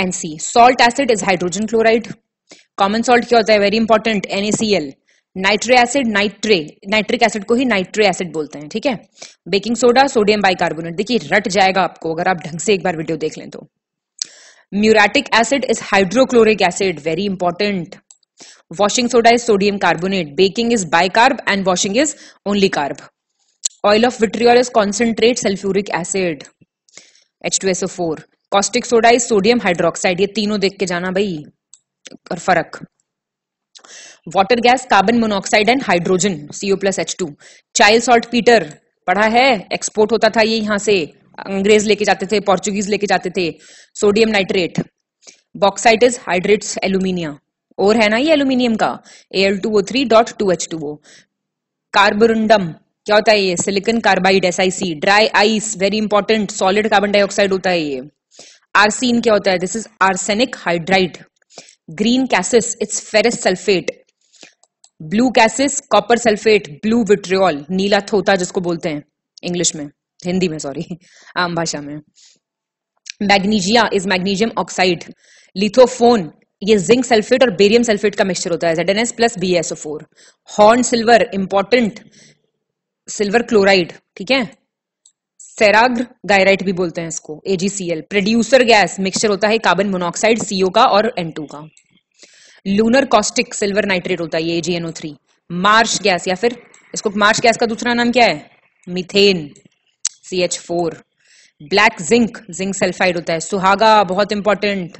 N C salt acid is hydrogen chloride common salt क्या होता है very important NACL nitre acid nitre nitric acid को ही नाइट्रे एसिड बोलते हैं ठीक है बेकिंग सोडा सोडियम बाइकार्बोनेट देखिए रट जाएगा आपको अगर आप ढंग से एक बार वीडियो देख लें तो muriatic acid is hydrochloric acid very important washing soda is sodium carbonate baking is bicarb and washing is only carb Oil of vitriol is concentrate sulfuric acid H2SO4. Caustic soda is sodium hydroxide. ये तीनों देख के जाना भाई और फर्क water gas carbon monoxide and hydrogen CO plus H two Chile salt petre पढ़ा है एक्सपोर्ट होता था ये यहां से अंग्रेज लेके जाते थे पोर्चुगीज लेके जाते थे sodium nitrate bauxite is hydrates aluminium और है ना ये एल्यूमिनियम का L two O three dot two H two O carborundum क्या होता है ये silicon carbide S I C dry ice very important solid carbon dioxide होता है ये आरसीन क्या होता है this is arsenic hydride green कैसिस इट्स फेरस सल्फेट ब्लू कैसिस कॉपर सल्फेट ब्लू विट्रियोल नीला थोता जिसको बोलते हैं इंग्लिश में हिंदी में सॉरी आम भाषा में magnesia is magnesium oxide lithophone ये जिंक सल्फेट और बेरियम सल्फेट का मिक्सचर होता है ZNS plus BSO4. Horn silver important silver chloride ठीक है सेराग्र गायराइट भी बोलते हैं इसको एजीसीएल प्रोड्यूसर गैस मिक्सचर होता है कार्बन मोनोऑक्साइड सीओ का और एन का लूनर कॉस्टिक सिल्वर नाइट्रेट होता है ये एजीएनओ थ्री मार्श गैस या फिर इसको मार्श गैस का दूसरा नाम क्या है methane C H four black zinc zinc sulphide होता है सुहागा बहुत इंपॉर्टेंट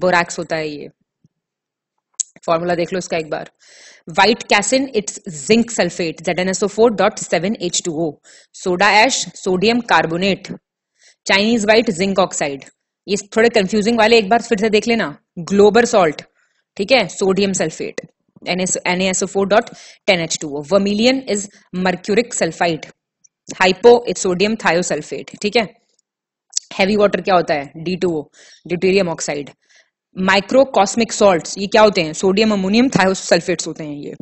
बोरैक्स होता है ये फॉर्मूला देख लो इसका एक बार वाइट कैसिन it's zinc sulphate ZnSO4.7H2O four dot seven H two O soda ash sodium carbonate Chinese white zinc oxide ये थोड़े कंफ्यूजिंग वाले एक बार फिर से देख लेना ग्लोबर सॉल्ट ठीक है sodium sulphate NaSO4.10H2O four dot ten H two O vermilion is mercuric sulphide hypo it sodium thiosulphate ठीक है हैवी वाटर क्या होता है D two O deuterium oxide microcosmic salt ये क्या होते हैं सोडियम अमोनियम थायोसल्फेट्स होते हैं ये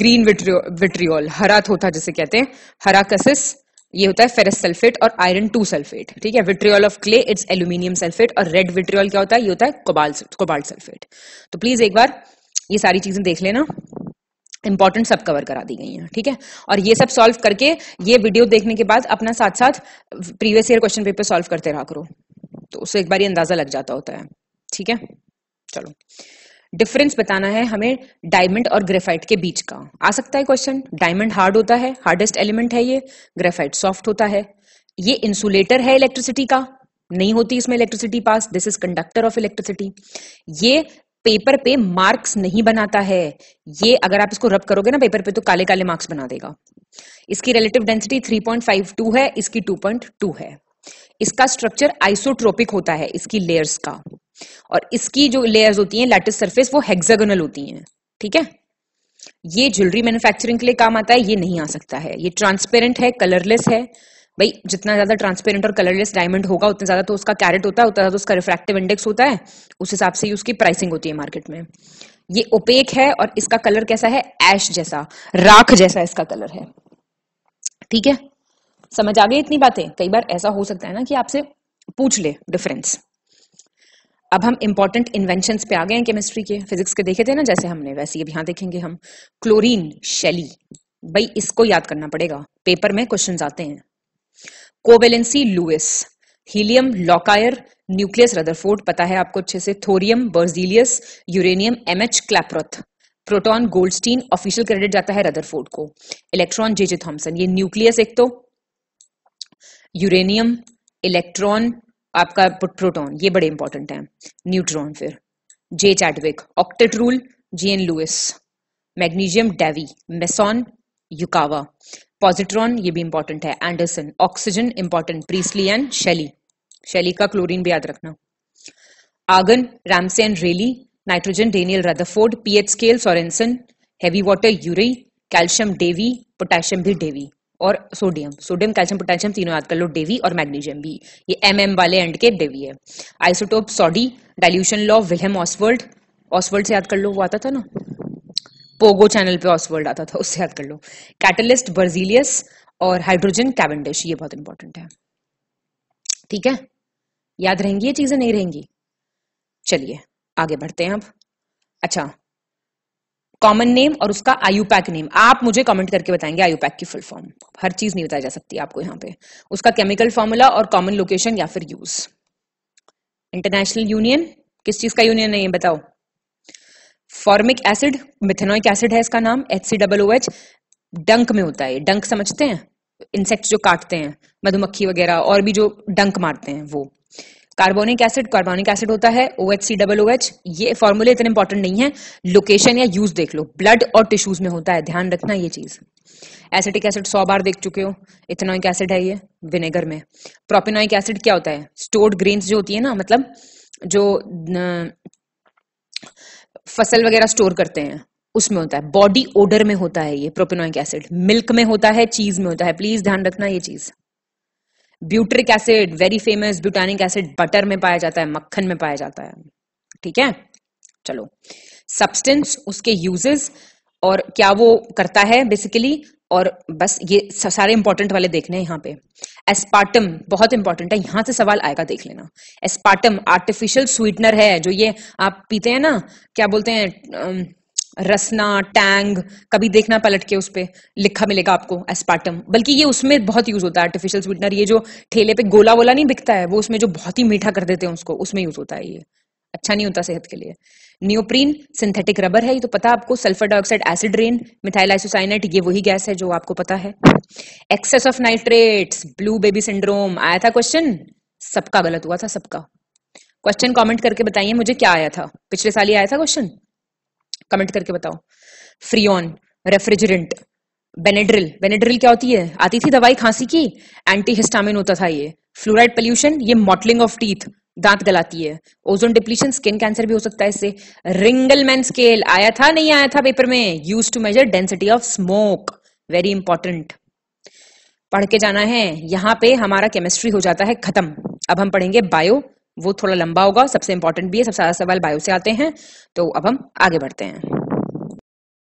ग्रीन विट्रियोल हरा थोथा जिसे कहते हैं हरा कसिस ये होता है फेरस सल्फेट और आयरन टू सल्फेट ठीक है vitriol of clay it's aluminium sulphate और रेड विट्रियोल क्या होता है ये होता है कोबाल्ट सल्फेट तो प्लीज एक बार ये सारी चीजें देख लेना इंपॉर्टेंट सब कवर करा दी गई हैं ठीक है और ये सब सॉल्व करके ये वीडियो देखने के बाद अपना साथ साथ previous year question paper solve करते रहा करो तो उससे एक बार ये अंदाज़ा लग जाता होता है ठीक है चलो डिफरेंस बताना है हमें डायमंड और ग्रेफाइट के बीच का आ सकता है क्वेश्चन डायमंड हार्ड होता है हार्डेस्ट एलिमेंट है ये ग्रेफाइट सॉफ्ट होता है ये इंसुलेटर है इलेक्ट्रिसिटी का नहीं होती इसमें electricity pass this is conductor of electricity ये पेपर पे मार्क्स नहीं बनाता है ये अगर आप इसको रब करोगे ना पेपर पे तो काले काले मार्क्स बना देगा इसकी रिलेटिव डेंसिटी 3.52 है इसकी 2.2 है इसका स्ट्रक्चर आइसोट्रोपिक होता है इसकी लेयर्स का और इसकी जो लेयर्स होती हैं लैटिस सरफेस वो हेक्सागोनल होती हैं ठीक है ये ज्वेलरी मैन्युफैक्चरिंग के लिए काम आता है ये नहीं आ सकता है ये ट्रांसपेरेंट है कलरलेस है भाई जितना ज्यादा ट्रांसपेरेंट और कलरलेस डायमंड होगा उतना ज्यादा तो उसका कैरेट होता है उतना ज्यादा उसका रिफ्रैक्टिव इंडेक्स होता है उस हिसाब से ही उसकी प्राइसिंग होती है मार्केट में ये ओपेक है और इसका कलर कैसा है एश जैसा राख जैसा इसका कलर है ठीक है समझ आ गई इतनी बातें कई बार ऐसा हो सकता है ना कि आपसे पूछ ले डिफरेंस अब हम इंपॉर्टेंट इन्वेंशन पे आ गए हैं केमिस्ट्री के फिजिक्स के देखे थे ना जैसे हमने वैसे अब यहां देखेंगे हम क्लोरीन शैली भाई इसको याद करना पड़ेगा पेपर में क्वेश्चन आते हैं covalency Lewis helium Lockyer nucleus Rutherford पता है आपको अच्छे से thorium Berzelius uranium MH Klaproth proton Goldstein official credit जाता है रदरफोर्ड को इलेक्ट्रॉन जेजे थॉमसन ये न्यूक्लियस एक तो यूरेनियम इलेक्ट्रॉन आपका प्रोटॉन ये बड़े इंपॉर्टेंट हैं न्यूट्रॉन फिर J Chadwick octet rule G N Lewis magnesium Davy meson Yukawa positron ये भी इंपॉर्टेंट है Anderson oxygen important Priestley and Scheele Scheele का क्लोरीन भी याद रखना argon Ramsay Rayleigh nitrogen Daniel Rutherford pH scale Sorensen heavy water Urey calcium Davy potassium भी Davy और sodium sodium calcium potassium तीनों याद कर लो डेवी और मैग्नीशियम भी ये एम एम वाले एंड के डेवी है isotope Soddy dilution law Wilhelm Ostwald Ostwald से याद कर लो वो आता था ना पोगो चैनल पे ऑसवर्ल्ड आता था उससे याद कर लो कैटलिस्ट बर्जीलियस और हाइड्रोजन कैवेंडिश ये बहुत इंपॉर्टेंट है ठीक है याद रहेंगी ये चीजें नहीं रहेंगी चलिए आगे बढ़ते हैं अब अच्छा कॉमन नेम और उसका आयुपैक नेम आप मुझे कमेंट करके बताएंगे आयुपैक की फुल फॉर्म हर चीज नहीं बताई जा सकती आपको यहाँ पे उसका केमिकल फॉर्मूला और कॉमन लोकेशन या फिर यूज इंटरनेशनल यूनियन किस चीज का यूनियन है ये बताओ फॉर्मिक एसिड मिथेनोइक एसिड है इसका नाम H C double O H डंक में होता है डंक समझते हैं इंसेक्ट जो काटते हैं मधुमक्खी वगैरह और भी जो डंक मारते हैं वो कार्बोनिक एसिड कार्बोनिक एसिड होता है O H C double O H ये फॉर्मूले इतने इंपॉर्टेंट नहीं है लोकेशन या यूज देख लो ब्लड और टिश्यूज में होता है ध्यान रखना ये चीज एसिटिक एसिड सौ बार देख चुके हो इथेनोइक एसिड है ये विनेगर में प्रोपिनोइक एसिड क्या होता है स्टोर्ड ग्रेन्स जो होती है ना मतलब जो फसल वगैरह स्टोर करते हैं उसमें होता है बॉडी ओडर में होता है ये प्रोपिनोइक एसिड मिल्क में होता है चीज में होता है प्लीज ध्यान रखना ये चीज butyric acid very famous butanoic acid butter में पाया जाता है मक्खन में पाया जाता है ठीक है चलो सब्सटेंस उसके यूजेस और क्या वो करता है बेसिकली और बस ये सारे इंपॉर्टेंट वाले देखने हैं यहाँ पे एस्पार्टम बहुत इंपॉर्टेंट है यहां से सवाल आएगा देख लेना एस्पार्टम आर्टिफिशियल स्वीटनर है जो ये आप पीते हैं ना क्या बोलते हैं रसना टैंग कभी देखना पलट के उस पर लिखा मिलेगा आपको एस्पार्टम बल्कि ये उसमें बहुत यूज होता है आर्टिफिशियल स्वीटनर ये जो ठेले पे गोला वोला नहीं बिकता है वो उसमें जो बहुत ही मीठा कर देते हैं उसको उसमें यूज होता है ये अच्छा नहीं होता सेहत के लिए नियोप्रीन सिंथेटिक रबर है ये तो पता आपको sulphur dioxide acid rain methyl isocyanate ये वही गैस है जो आपको पता है excess of nitrates blue baby syndrome आया था क्वेश्चन सबका गलत हुआ था सबका क्वेश्चन कमेंट करके बताइए मुझे क्या आया था पिछले साल ही आया था क्वेश्चन कमेंट करके बताओ फ्रियोन रेफ्रिजरेंट बेनेड्रिल बेनेड्रिल क्या होती है आती थी दवाई खांसी की एंटी हिस्टामिन होता था ये फ्लोराइड पोल्यूशन ये मॉटलिंग ऑफ टीथ दांत गलाती है ओजोन डिप्लीशन स्किन कैंसर भी हो सकता है इससे रिंगलमैन स्केल आया था नहीं आया था पेपर में use to measure density of smoke very important पढ़ के जाना है यहां पे हमारा केमिस्ट्री हो जाता है खत्म अब हम पढ़ेंगे बायो वो थोड़ा लंबा होगा सबसे इंपॉर्टेंट भी है सबसे ज्यादा सवाल बायो से आते हैं तो अब हम आगे बढ़ते हैं